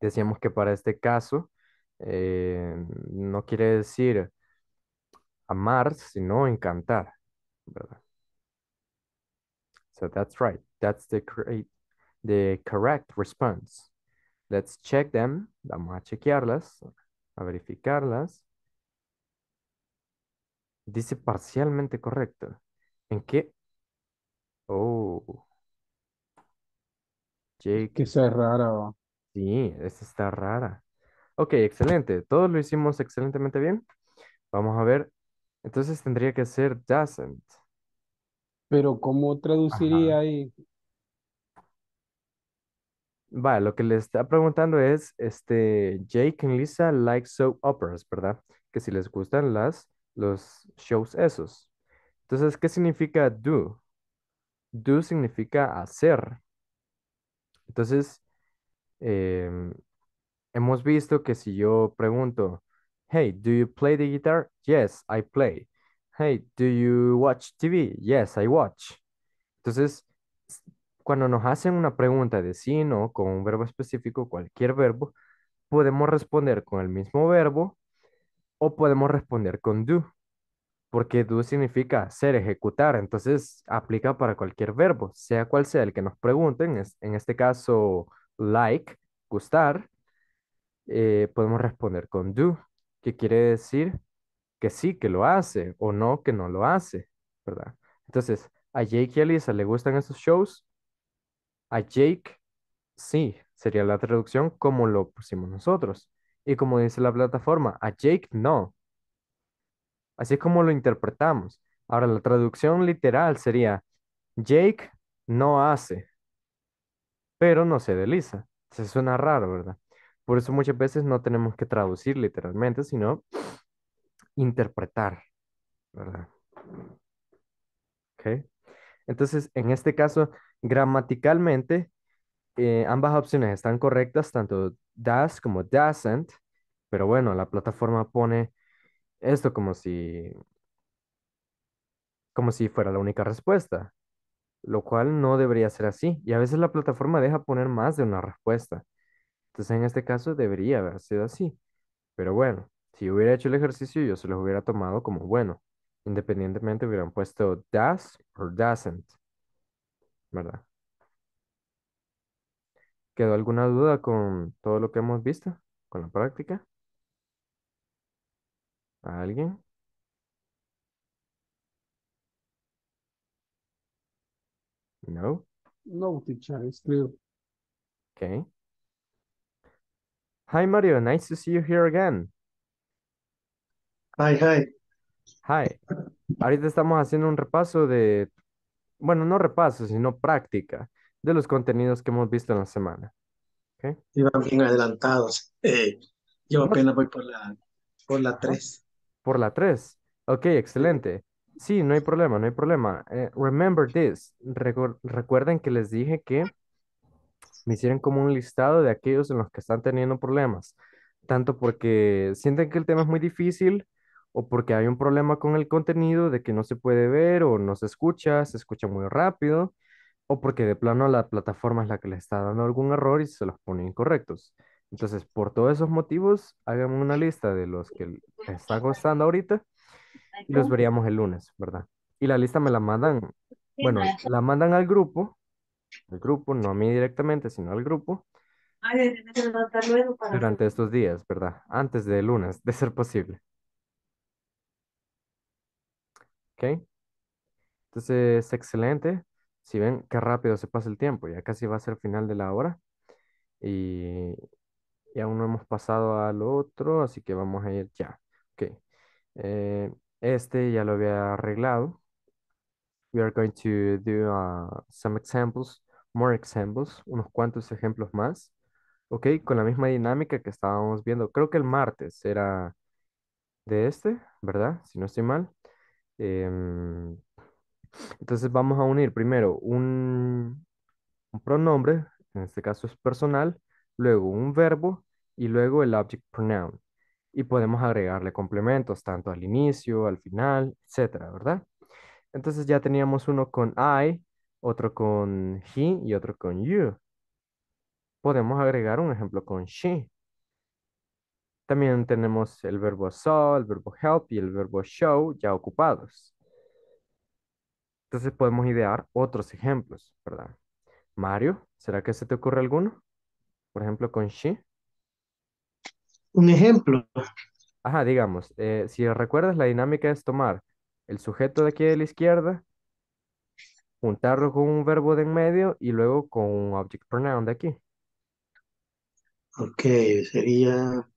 Decíamos que para este caso eh, no quiere decir amar, sino encantar, ¿verdad? So that's right. That's the, correct, the correct response. Let's check them. Vamos a chequearlas, a verificarlas. Dice parcialmente correcto. ¿En qué? Oh. Jake. Que es rara. Sí, esa está rara. Ok, excelente. Todos lo hicimos excelentemente bien. Vamos a ver entonces tendría que ser doesn't. Pero ¿cómo traduciría ahí? Va, lo que le está preguntando es, este, Jake y Lisa like soap operas, ¿verdad? Que si les gustan las, los shows esos. Entonces, ¿qué significa do? Do significa hacer. Entonces, em, hemos visto que si yo pregunto, Hey, do you play the guitar? Yes, I play. Hey, do you watch TV? Yes, I watch. Entonces, cuando nos hacen una pregunta de sí no con un verbo específico, cualquier verbo, podemos responder con el mismo verbo o podemos responder con do, porque do significa ser, ejecutar, entonces aplica para cualquier verbo, sea cual sea el que nos pregunten, en este caso like, gustar, eh, podemos responder con do que quiere decir que sí, que lo hace, o no, que no lo hace, ¿verdad? Entonces, a Jake y a Lisa le gustan esos shows. A Jake, sí, sería la traducción como lo pusimos nosotros. Y como dice la plataforma, a Jake no. Así es como lo interpretamos. Ahora, la traducción literal sería, Jake no hace, pero no se deliza Se suena raro, ¿verdad? Por eso muchas veces no tenemos que traducir literalmente, sino interpretar, ¿verdad? ¿Okay? Entonces, en este caso, gramaticalmente, eh, ambas opciones están correctas, tanto does como doesn't, pero bueno, la plataforma pone esto como si, como si fuera la única respuesta, lo cual no debería ser así. Y a veces la plataforma deja poner más de una respuesta. Entonces en este caso debería haber sido así. Pero bueno, si hubiera hecho el ejercicio yo se los hubiera tomado como bueno. Independientemente hubieran puesto does o doesn't. ¿Verdad? ¿Quedó alguna duda con todo lo que hemos visto? ¿Con la práctica? alguien? No. No, teacher, es clear. Okay. Hi Mario, nice to see you here again. Hi, hi. Hi. Ahorita estamos haciendo un repaso de, bueno, no repaso, sino práctica de los contenidos que hemos visto en la semana. ¿Okay? Iban bien adelantados. Eh, yo apenas voy por la, por la 3. Ah, por la 3. Ok, excelente. Sí, no hay problema, no hay problema. Eh, remember this. recuerden que les dije que me hicieron como un listado de aquellos en los que están teniendo problemas, tanto porque sienten que el tema es muy difícil o porque hay un problema con el contenido de que no se puede ver o no se escucha, se escucha muy rápido, o porque de plano la plataforma es la que les está dando algún error y se los pone incorrectos. Entonces, por todos esos motivos, hagan una lista de los que les está costando ahorita y los veríamos el lunes, ¿verdad? Y la lista me la mandan, bueno, la mandan al grupo al grupo, no a mí directamente, sino al grupo. Ah, luego para... Durante estos días, ¿verdad? Antes de lunes, de ser posible. ¿Ok? Entonces, excelente. Si ven qué rápido se pasa el tiempo, ya casi va a ser final de la hora. Y, y aún no hemos pasado al otro, así que vamos a ir ya. Ok. Eh, este ya lo había arreglado we are going to do uh, some examples, more examples, unos cuantos ejemplos más. Ok, con la misma dinámica que estábamos viendo. Creo que el martes era de este, ¿verdad? Si no estoy mal. Em, entonces vamos a unir primero un, un pronombre, en este caso es personal, luego un verbo y luego el object pronoun. Y podemos agregarle complementos tanto al inicio, al final, etcétera, ¿verdad? Entonces ya teníamos uno con I, otro con he y otro con you. Podemos agregar un ejemplo con she. También tenemos el verbo saw, el verbo help y el verbo show ya ocupados. Entonces podemos idear otros ejemplos, ¿verdad? Mario, ¿será que se te ocurre alguno? Por ejemplo, con she. Un ejemplo. Ajá, digamos, eh, si recuerdas, la dinámica es tomar el sujeto de aquí de la izquierda, juntarlo con un verbo de en medio y luego con un object pronoun de aquí. Ok, sería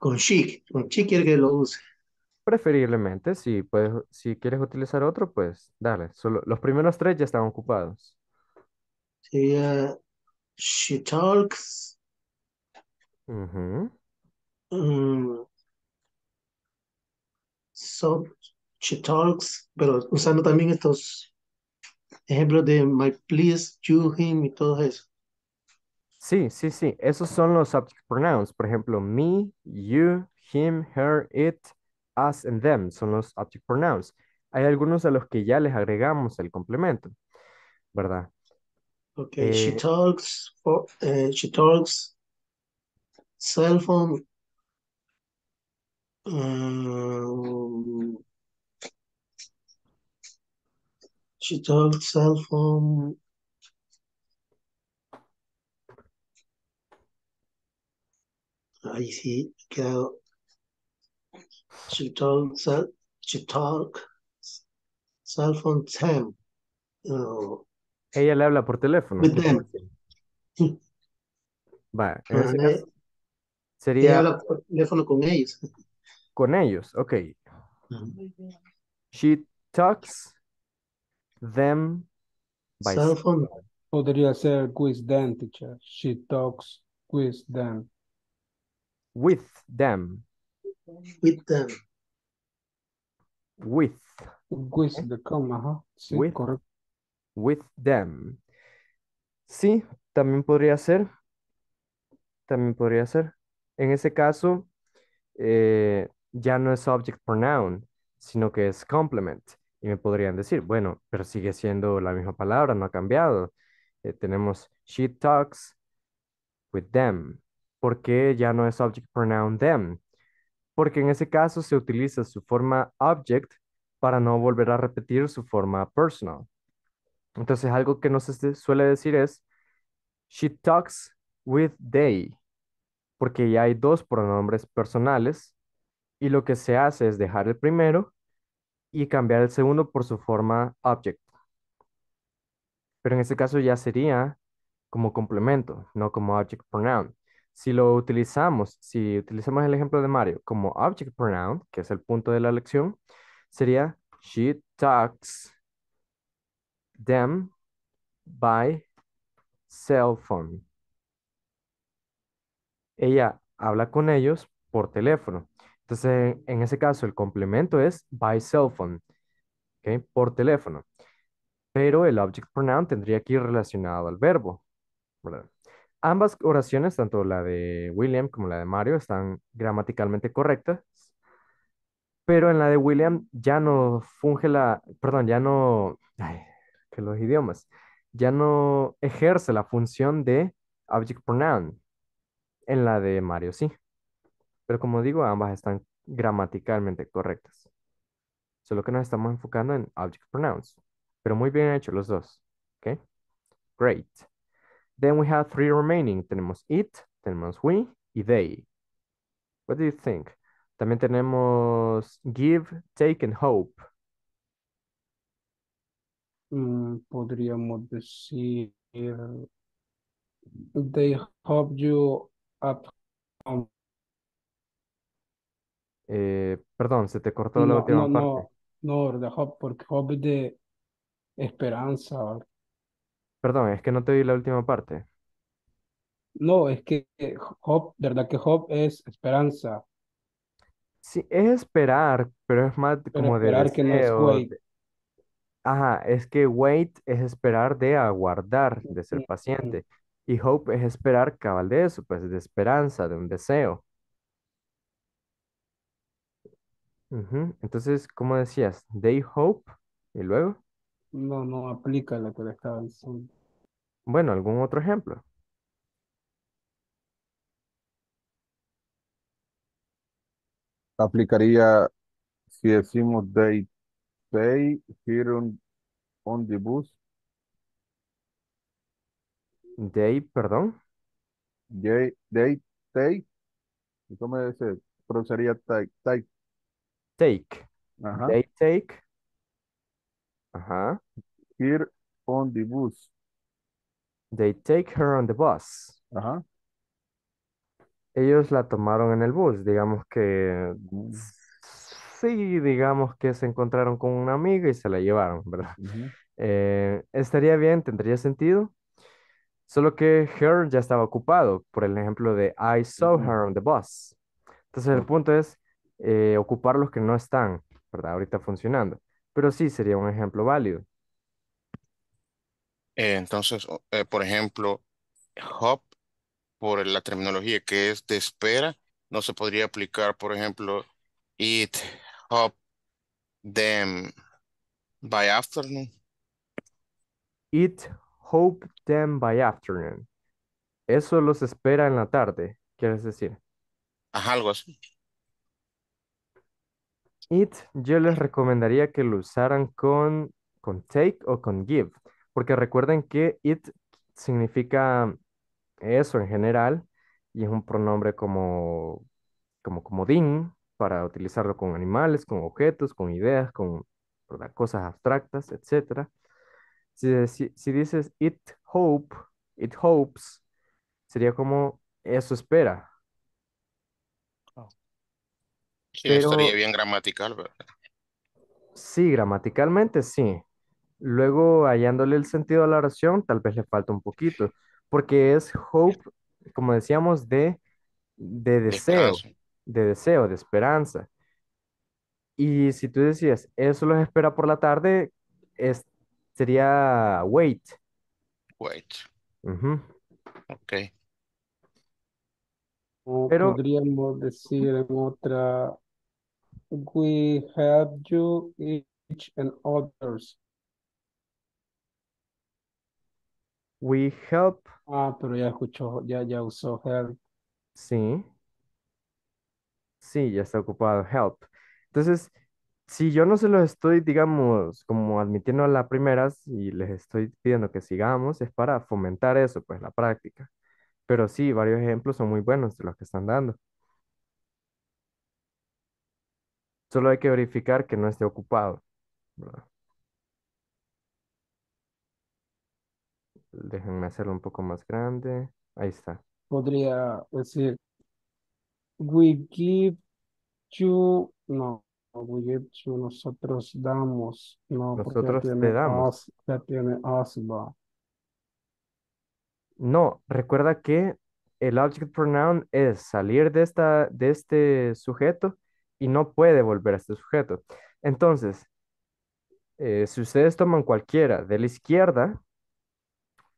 con chic Con she quiere que lo use. Preferiblemente, si, puedes, si quieres utilizar otro, pues dale. Solo, los primeros tres ya están ocupados. Sería she talks. So she talks, pero usando también estos ejemplos de my please, you, him y todo eso. Sí, sí, sí. Esos son los subject pronouns. Por ejemplo, me, you, him, her, it, us and them son los subject pronouns. Hay algunos a los que ya les agregamos el complemento, ¿verdad? Okay, she talks, she talks, cell phone, she cell phone. Ahí sí, quedado. She told, um, she cell phone Ella le habla por teléfono. Va, sería... Ella habla por teléfono con ellos. Con ellos, ok. She talks them by phone. Podría ser with them, teacher. She talks with them. With them. With them. With. With the coma, Sí, correcto. With them. Sí, también podría ser. También podría ser. En ese caso, eh, ya no es object pronoun, sino que es complement. Y me podrían decir, bueno, pero sigue siendo la misma palabra, no ha cambiado. Eh, tenemos she talks with them. ¿Por qué ya no es object pronoun them? Porque en ese caso se utiliza su forma object para no volver a repetir su forma personal. Entonces algo que no suele decir es she talks with they, porque ya hay dos pronombres personales y lo que se hace es dejar el primero y cambiar el segundo por su forma object. Pero en este caso ya sería como complemento, no como object pronoun. Si lo utilizamos, si utilizamos el ejemplo de Mario como object pronoun, que es el punto de la lección, sería she talks them by cell phone. Ella habla con ellos por teléfono. Entonces, en ese caso, el complemento es by cell phone, por teléfono. Pero el object pronoun tendría que ir relacionado al verbo. Ambas oraciones, tanto la de William como la de Mario, están gramaticalmente correctas. Pero en la de William ya no funge la, perdón, ya no, ay, que los idiomas, ya no ejerce la función de object pronoun. En la de Mario sí. Pero como digo, ambas están gramaticalmente correctas. Solo que nos estamos enfocando en object pronouns. Pero muy bien hecho los dos. ¿Ok? Great. Then we have three remaining. Tenemos it, tenemos we y they. What do you think? También tenemos give, take and hope. Mm, podríamos decir they hope you up eh, perdón, se te cortó la última parte. no, no, de porque Hope es de esperanza. Perdón, es que no te vi la última parte. No, es que Job, ¿verdad que Hope es esperanza? Sí, es esperar, pero es más como de esperar que no es wait. Ajá, es que wait es esperar de aguardar, de ser paciente. Y hope es esperar cabal de eso, pues de esperanza, de un deseo. Entonces, ¿cómo decías? They hope y luego. No, no aplica la que Bueno, ¿algún otro ejemplo? Aplicaría si decimos they pay here on, the bus. They, perdón. They, they, they. ¿Cómo dice? produciría type take. They take. on the bus. They take her on the bus. Ellos la tomaron en el bus, digamos que mm. sí, digamos que se encontraron con una amiga y se la llevaron, ¿verdad? Eh, estaría bien, tendría sentido. Solo que her ya estaba ocupado, por el ejemplo de I saw her on the bus. Entonces el punto es, eh, ocupar los que no están, ¿verdad? Ahorita funcionando. Pero sí sería un ejemplo válido. Eh, entonces, eh, por ejemplo, hop, por la terminología que es de espera, no se podría aplicar, por ejemplo, it, hop, them by afternoon. It, hope them by afternoon. Eso los espera en la tarde, quieres decir. Ajá, algo así. It, yo les recomendaría que lo usaran con, con take o con give, porque recuerden que it significa eso en general y es un pronombre como, como para utilizarlo con animales, con objetos, con ideas, con cosas abstractas, etc. Si, si dices it hope, it hopes, sería como eso espera, Sí, Pero, estaría bien gramatical, ¿verdad? Sí, gramaticalmente sí. Luego, hallándole el sentido a la oración, tal vez le falta un poquito, porque es hope, como decíamos, de, de deseo, de, deseo, de esperanza. Y si tú decías, eso los espera por la tarde, es, sería wait. Wait. Ok. Pero, podríamos decir en otra we help you each and others. We help. Ah, pero ya escuchó, ya, ya usó help. Sí. Sí, ya está ocupado help. Entonces, si yo no se los estoy, digamos, como admitiendo a las primeras y les estoy pidiendo que sigamos, es para fomentar eso, pues la práctica. Pero sí, varios ejemplos son muy buenos de los que están dando. Solo hay que verificar que no esté ocupado. Déjenme hacerlo un poco más grande. Ahí está. Podría decir, we give to no, we give to nosotros damos, no, nosotros le damos. ya tiene No, recuerda que el object pronoun es salir de, esta, de este sujeto y no puede volver a este sujeto. Entonces, eh, si ustedes toman cualquiera de la izquierda,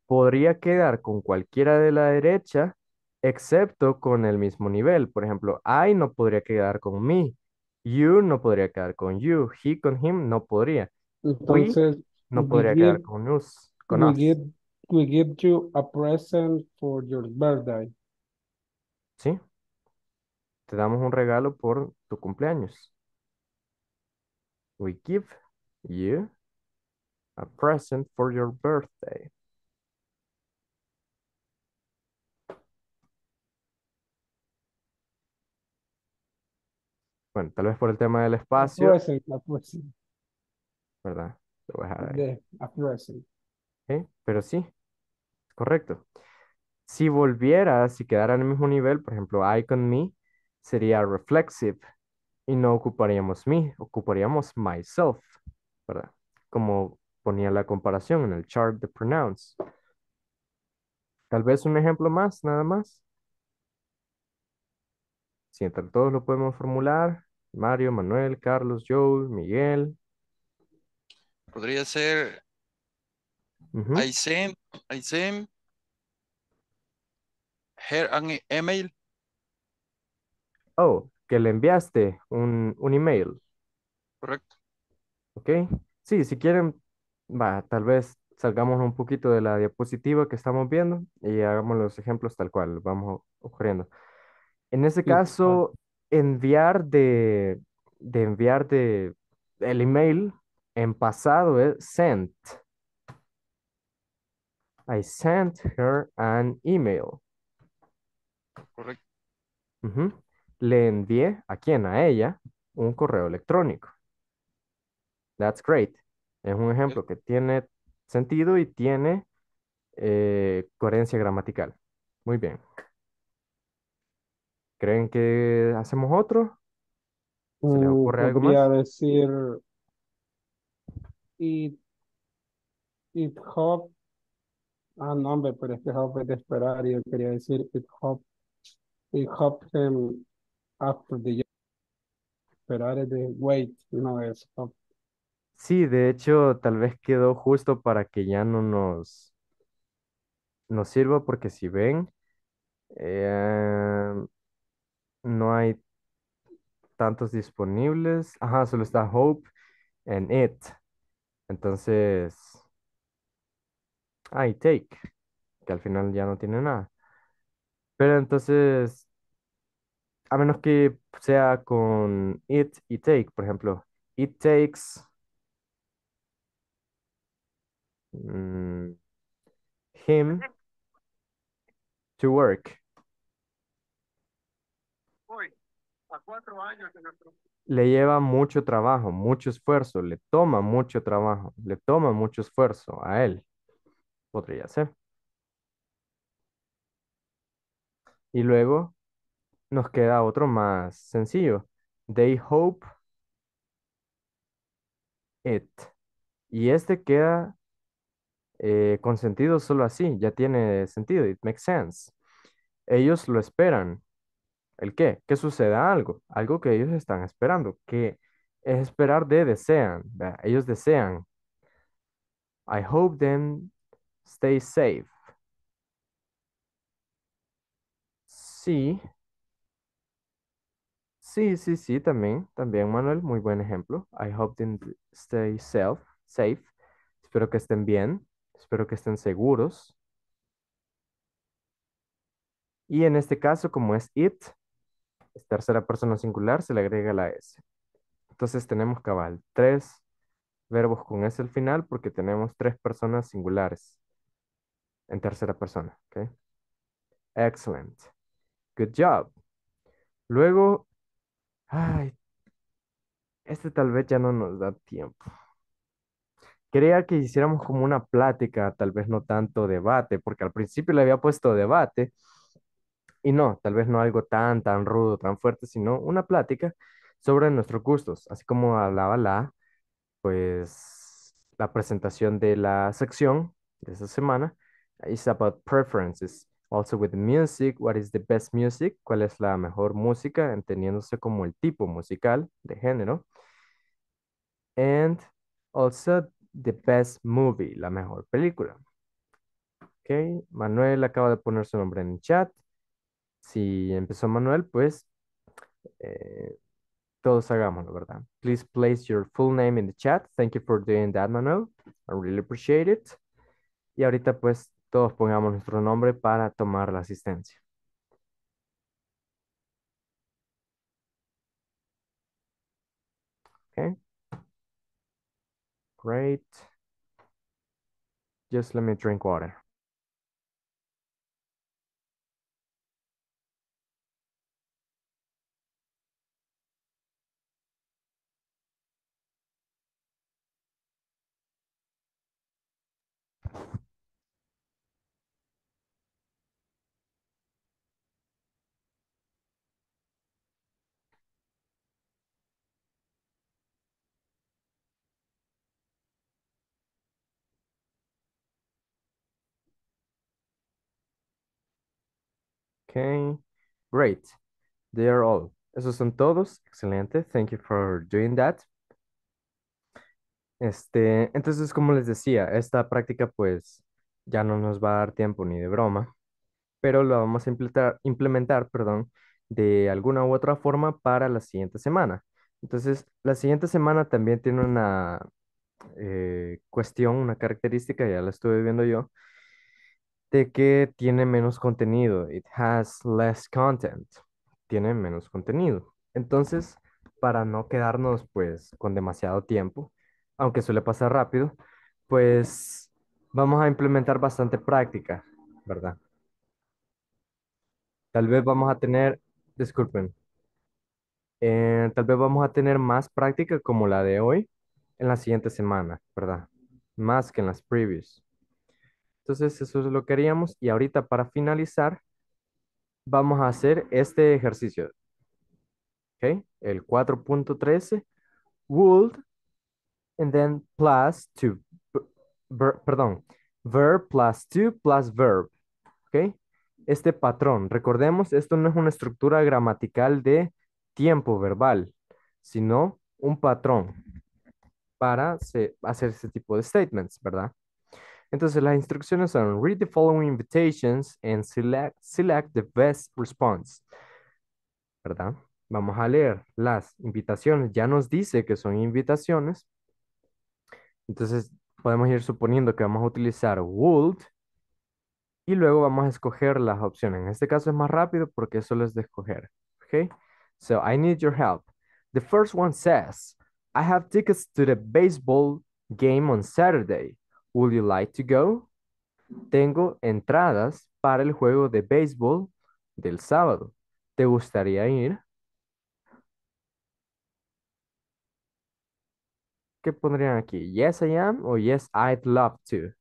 podría quedar con cualquiera de la derecha, excepto con el mismo nivel. Por ejemplo, I no podría quedar con me, you no podría quedar con you, he con him no podría. Entonces, no podría quedar con us. give you a present for your birthday. Sí damos un regalo por tu cumpleaños. We give you a present for your birthday. Bueno, tal vez por el tema del espacio. ¿Verdad? a Pero sí, correcto. Si volviera, si quedara en el mismo nivel, por ejemplo, I con me, sería reflexive y no ocuparíamos me, ocuparíamos myself, ¿verdad? Como ponía la comparación en el chart de pronouns. Tal vez un ejemplo más, nada más. Si entre todos lo podemos formular, Mario, Manuel, Carlos, Joe, Miguel. Podría ser I I her an email. Oh, que le enviaste un, email. Correcto. Ok. Sí, si quieren, va, tal vez salgamos un poquito de la diapositiva que estamos viendo y hagamos los ejemplos tal cual, vamos ocurriendo. En ese caso, enviar de, de enviar de el email en pasado es sent. I sent her an email. Correcto. Uh le envié a quien, a ella, un correo electrónico. That's great. Es un ejemplo que tiene sentido y tiene eh, coherencia gramatical. Muy bien. ¿Creen que hacemos otro? ¿Se le uh, ocurre algo decir it, it hop. Ah, no, hombre, pero es que hop es de esperar. Yo quería decir it hop. It hop after the Esperar de wait, una vez Sí, de hecho, tal vez quedó justo para que ya no nos, nos sirva, porque si ven, eh, no hay tantos disponibles. Ajá, solo está Hope and It. Entonces, I take, que al final ya no tiene nada. Pero entonces, a menos que sea con it y take, por ejemplo. It takes. Mm, him to work. Le lleva mucho trabajo, mucho esfuerzo, le toma mucho trabajo, le toma mucho esfuerzo a él. Podría ser. Y luego, nos queda otro más sencillo. They hope it. Y este queda eh, con sentido solo así, ya tiene sentido, it makes sense. Ellos lo esperan. ¿El qué? Que suceda algo, algo que ellos están esperando, que es esperar de desean, ellos desean. I hope them stay safe. Sí, Sí, sí, sí, también, también Manuel, muy buen ejemplo. I hope they stay safe. Espero que estén bien, espero que estén seguros. Y en este caso, como es it, es tercera persona singular, se le agrega la S. Entonces tenemos cabal, tres verbos con S al final porque tenemos tres personas singulares en tercera persona. ¿okay? Excellent. Good job. Luego Ay, este tal vez ya no nos da tiempo. Quería que hiciéramos como una plática, tal vez no tanto debate, porque al principio le había puesto debate y no, tal vez no algo tan, tan rudo, tan fuerte, sino una plática sobre nuestros gustos, así como hablaba la, pues, la presentación de la sección de esa semana, es about preferences. Also with music, what is the best music? ¿Cuál es la mejor música? Entendiéndose como el tipo musical de género. And also the best movie, la mejor película. Ok, Manuel acaba de poner su nombre en el chat. Si empezó Manuel, pues eh, todos hagámoslo, ¿verdad? Please place your full name in the chat. Thank you for doing that, Manuel. I really appreciate it. Y ahorita pues todos pongamos nuestro nombre para tomar la asistencia. Okay. Great. Just let me drink water. Okay, great. They are all. Esos son todos. Excelente. Thank you for doing that. Este, entonces, como les decía, esta práctica pues ya no nos va a dar tiempo ni de broma, pero lo vamos a implementar, implementar perdón, de alguna u otra forma para la siguiente semana. Entonces, la siguiente semana también tiene una eh, cuestión, una característica, ya la estuve viendo yo, que tiene menos contenido. It has less content. Tiene menos contenido. Entonces, para no quedarnos pues con demasiado tiempo, aunque suele pasar rápido, pues vamos a implementar bastante práctica, ¿verdad? Tal vez vamos a tener, disculpen, eh, tal vez vamos a tener más práctica como la de hoy en la siguiente semana, ¿verdad? Más que en las previous. Entonces eso es lo que haríamos y ahorita para finalizar vamos a hacer este ejercicio. ¿Ok? El 4.13 would and then plus to perdón, verb plus to plus verb. ¿Ok? Este patrón, recordemos, esto no es una estructura gramatical de tiempo verbal, sino un patrón para hacer ese tipo de statements, ¿verdad? Entonces las instrucciones son read the following invitations and select, select the best response. ¿Verdad? Vamos a leer las invitaciones. Ya nos dice que son invitaciones. Entonces podemos ir suponiendo que vamos a utilizar would y luego vamos a escoger las opciones. En este caso es más rápido porque solo es de escoger. Okay? So I need your help. The first one says, I have tickets to the baseball game on Saturday. Would you like to go? Tengo entradas para el juego de béisbol del sábado. ¿Te gustaría ir? ¿Qué pondrían aquí? Yes, I am o yes, I'd love to.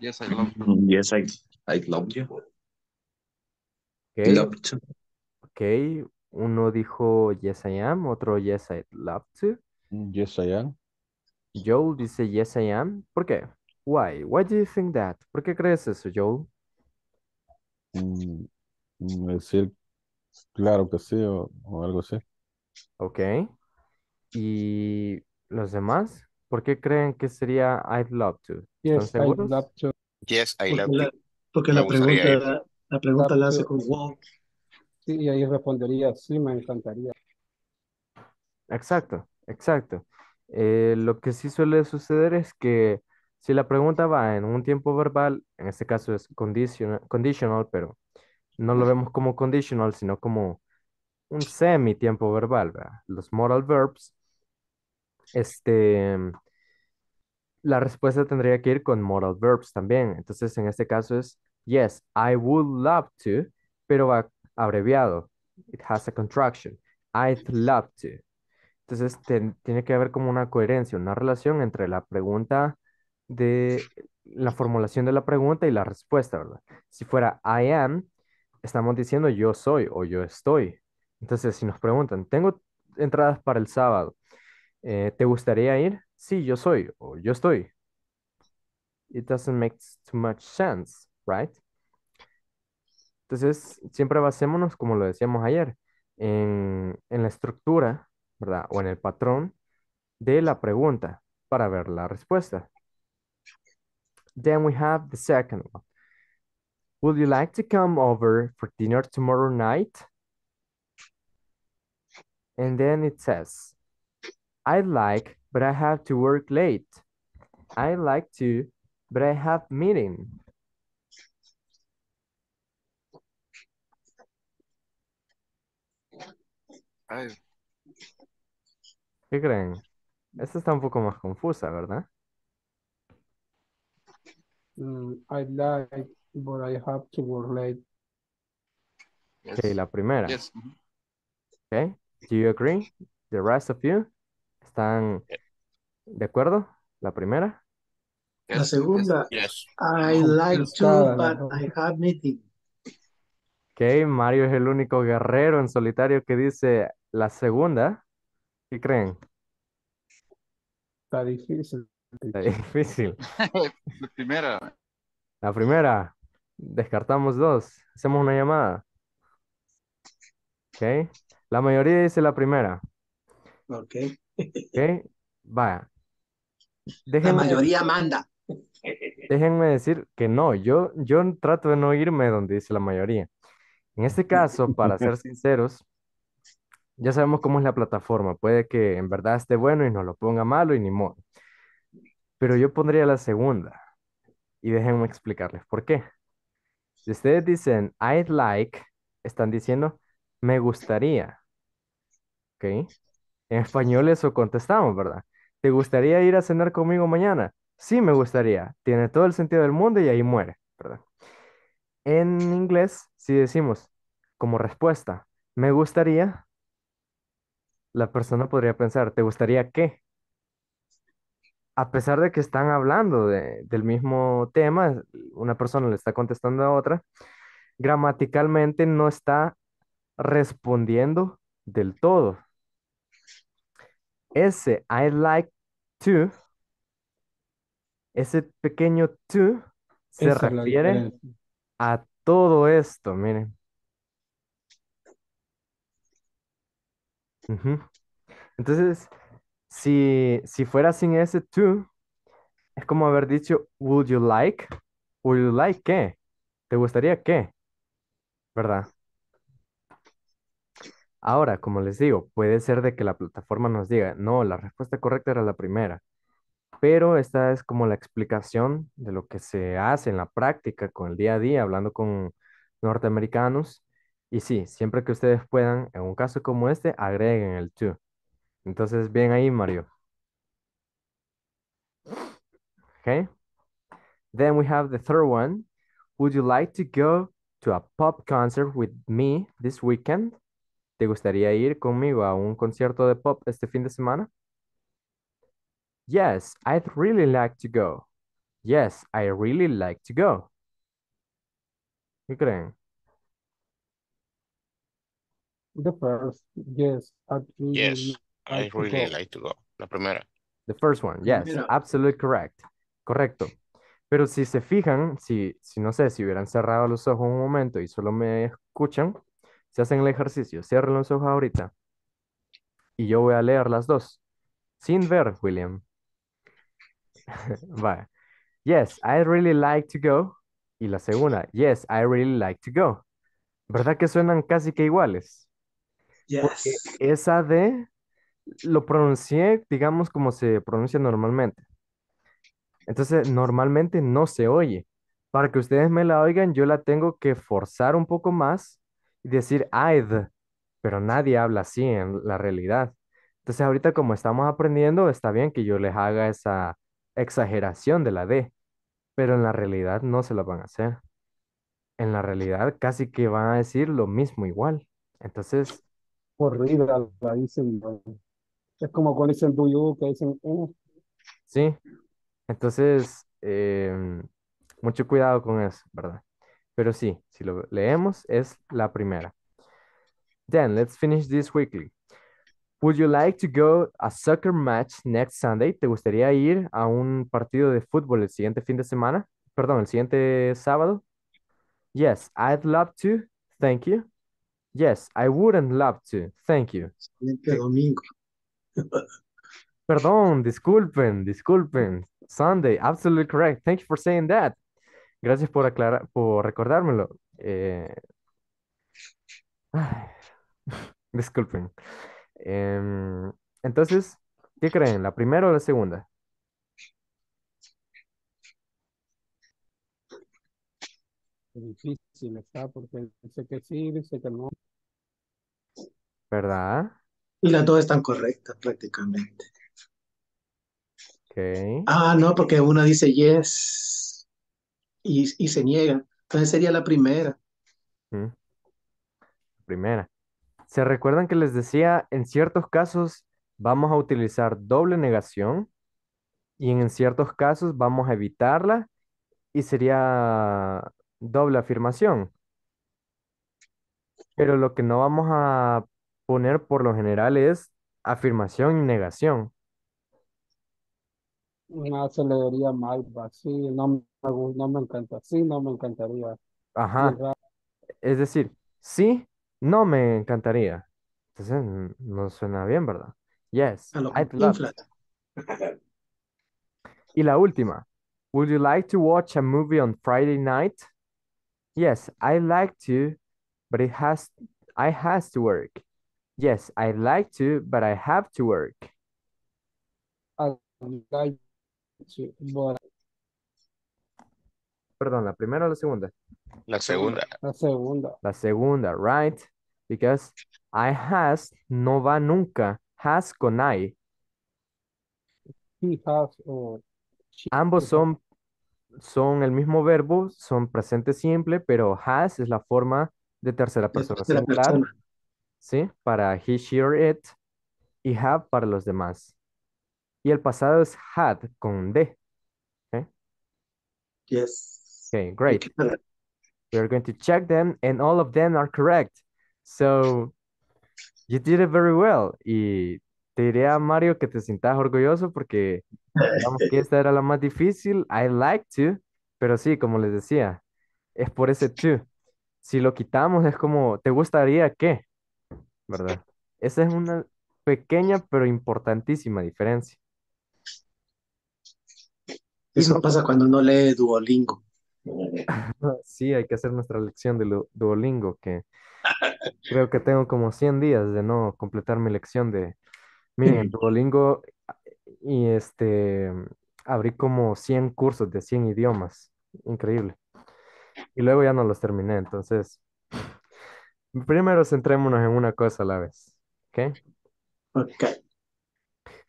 Yes, I love you. Mm, yes, I, love you. Love to. Ok, uno dijo yes, I am, otro yes, I'd love to. Yes, I am. Joel dice yes, I am. ¿Por qué? Why? Why do you think that? ¿Por qué crees eso, Joel? Es mm, mm, decir claro que sí o, algo así. Ok. ¿Y los demás? ¿Por qué creen que sería I'd love to? Yes, I'd love to. Yes, I love to. la, porque la pregunta, la, pregunta la hace con walk. Sí, y ahí respondería, sí, me encantaría. Exacto. Exacto. Eh, lo que sí suele suceder es que si la pregunta va en un tiempo verbal, en este caso es conditional, conditional pero no lo vemos como conditional, sino como un semi tiempo verbal, los modal verbs, este, la respuesta tendría que ir con modal verbs también. Entonces, en este caso es yes, I would love to, pero va abreviado. It has a contraction. I'd love to. Entonces, tiene que haber como una coherencia, una relación entre la pregunta de la formulación de la pregunta y la respuesta, ¿verdad? Si fuera I am, estamos diciendo yo soy o yo estoy. Entonces, si nos preguntan, tengo entradas para el sábado, eh, ¿te gustaría ir? Sí, yo soy o yo estoy. It doesn't make too much sense, right? Entonces, siempre basémonos, como lo decíamos ayer, en, en la estructura ¿verdad? O en el patrón de la pregunta para ver la respuesta. Then we have the second one. Would you like to come over for dinner tomorrow night? And then it says, I'd like, but I have to work late. I'd like to, but I have meeting. I ¿Qué creen? Esta está un poco más confusa, ¿verdad? Mm, I like, but I have to work late. Ok, la primera. Uh-huh. Ok, Do you agree? The rest of you? ¿Están de acuerdo? La primera. La segunda. Yes. I like to, but I have meeting. Ok, Mario es el único guerrero en solitario que dice la segunda. ¿Qué creen? Está difícil. Está difícil. La primera. La primera. Descartamos dos. Hacemos una llamada. Ok. La mayoría dice la primera. Ok. Ok. Vaya. la mayoría manda. Déjenme decir que no. Yo, yo trato de no irme donde dice la mayoría. En este caso, para ser sinceros, ya sabemos cómo es la plataforma. Puede que en verdad esté bueno y no lo ponga malo y ni modo. Pero yo pondría la segunda. Y déjenme explicarles por qué. Si ustedes dicen I'd like, están diciendo me gustaría. ¿Ok? En español eso contestamos, ¿verdad? ¿Te gustaría ir a cenar conmigo mañana? Sí, me gustaría. Tiene todo el sentido del mundo y ahí muere, ¿verdad? En inglés, si decimos como respuesta, me gustaría, la persona podría pensar, ¿te gustaría qué? A pesar de que están hablando de, del mismo tema, una persona le está contestando a otra, gramaticalmente no está respondiendo del todo. Ese I like to, ese pequeño to se refiere a todo esto, miren. Entonces, si, si fuera sin ese tú, es como haber dicho, would you like? ¿Would you like qué? ¿Te gustaría qué? ¿Verdad? Ahora, como les digo, puede ser de que la plataforma nos diga, no, la respuesta correcta era la primera, pero esta es como la explicación de lo que se hace en la práctica con el día a día, hablando con norteamericanos, y sí, siempre que ustedes puedan, en un caso como este, agreguen el to. Entonces, bien ahí, Mario. Okay. Then we have the third one. Would you like to go to a pop concert with me this weekend? ¿Te gustaría ir conmigo a un concierto de pop este fin de semana? Yes, I'd really like to go. Yes, I really like to go. ¿Qué creen? The first, yes. Yes, I really like to go. La primera. The first one, yes, absolutely correct. Correcto. Pero si se fijan, si, si no sé, si hubieran cerrado los ojos un momento y solo me escuchan, se hacen el ejercicio, cierren los ojos ahorita y yo voy a leer las dos. Sin ver, William. Vaya. Yes, I really like to go. Y la segunda, yes, I really like to go. ¿Verdad que suenan casi que iguales? Porque esa D lo pronuncié, digamos, como se pronuncia normalmente. Entonces, normalmente no se oye. Para que ustedes me la oigan, yo la tengo que forzar un poco más y decir aid e pero nadie habla así en la realidad. Entonces, ahorita como estamos aprendiendo, está bien que yo les haga esa exageración de la D, pero en la realidad no se la van a hacer. En la realidad casi que van a decir lo mismo igual. Entonces, horrible, la Es como cuando dicen do que dicen. Eh". Sí, entonces, em, mucho cuidado con eso, ¿verdad? Pero sí, si lo leemos, es la primera. Then, let's finish this weekly. Would you like to go a soccer match next Sunday? ¿Te gustaría ir a un partido de fútbol el siguiente fin de semana? Perdón, el siguiente sábado. Yes, I'd love to. Thank you. Yes, I wouldn't love to. Thank you. domingo. Perdón, disculpen, disculpen. Sunday, absolutely correct. Thank you for saying that. Gracias por aclarar, por recordármelo. Eh, disculpen. Em, entonces, ¿qué creen? ¿La primera o la segunda? Difícil está, porque dice que sí, dice que no. ¿Verdad? Y las dos están correctas prácticamente. Okay. Ah, no, porque una dice yes y, se niega. Entonces sería la primera. Primera. ¿Se recuerdan que les decía, en ciertos casos vamos a utilizar doble negación y en ciertos casos vamos a evitarla y sería doble afirmación. Pero lo que no vamos a poner por lo general es afirmación y negación. No, se le mal, sí, no, me encanta, sí, no me encantaría. Ajá. Es decir, sí, no me encantaría. Entonces, mm, no suena bien, ¿verdad? Yes, Y la última. Would you like to watch a movie on Friday night? Yes, I like to, but it has I has to work. Yes, I like to, but I have to work. I like to, but Perdón, la primera o la segunda? La segunda. La segunda. La segunda, right? Because I has no va nunca. Has con I. He has or Ambos son son el mismo verbo, son presente simple, pero has es la forma de tercera persona singular. ¿Sí? Para he, she or it. Y have para los demás. Y el pasado es had con D. Yes. Okay, great. We are going to check them and all of them are correct. So you did it very well. Y te diría, Mario, que te sintas orgulloso porque esta era la más difícil. I like to, pero sí, como les decía, es por ese to. Si lo quitamos, es como, ¿te gustaría qué? ¿Verdad? Esa es una pequeña pero importantísima diferencia. Eso pasa cuando no lee Duolingo. Sí, hay que hacer nuestra lección de Duolingo, que creo que tengo como 100 días de no completar mi lección de en Duolingo y este, mm, abrí como 100 cursos de 100 idiomas. Increíble. Y luego ya no los terminé. Entonces, primero centrémonos en una cosa a la vez. ¿Ok? Ok.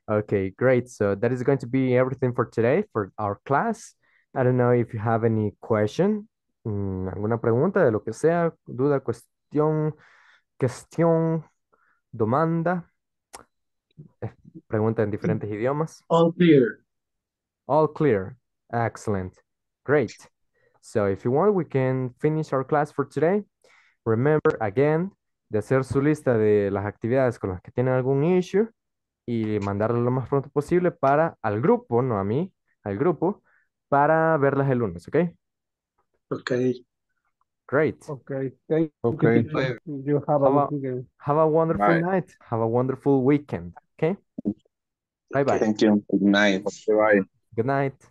Okay, great. So that is going to be everything for today for our class. I don't know if you have any question, mm, alguna pregunta de lo que sea, duda, cuestión, cuestión, demanda pregunta en diferentes idiomas. All clear. All clear. Excellent. Great. So if you want, we can finish our class for today. Remember, again, de hacer su lista de las actividades con las que tienen algún issue y mandarle lo más pronto posible para al grupo, no a mí, al grupo, para verlas el lunes, ¿ok? Ok. Great. Okay. Thank You. have, a, wonderful night. Have a wonderful weekend. Okay. Bye bye. Thank you. Good night. Bye bye. Good night.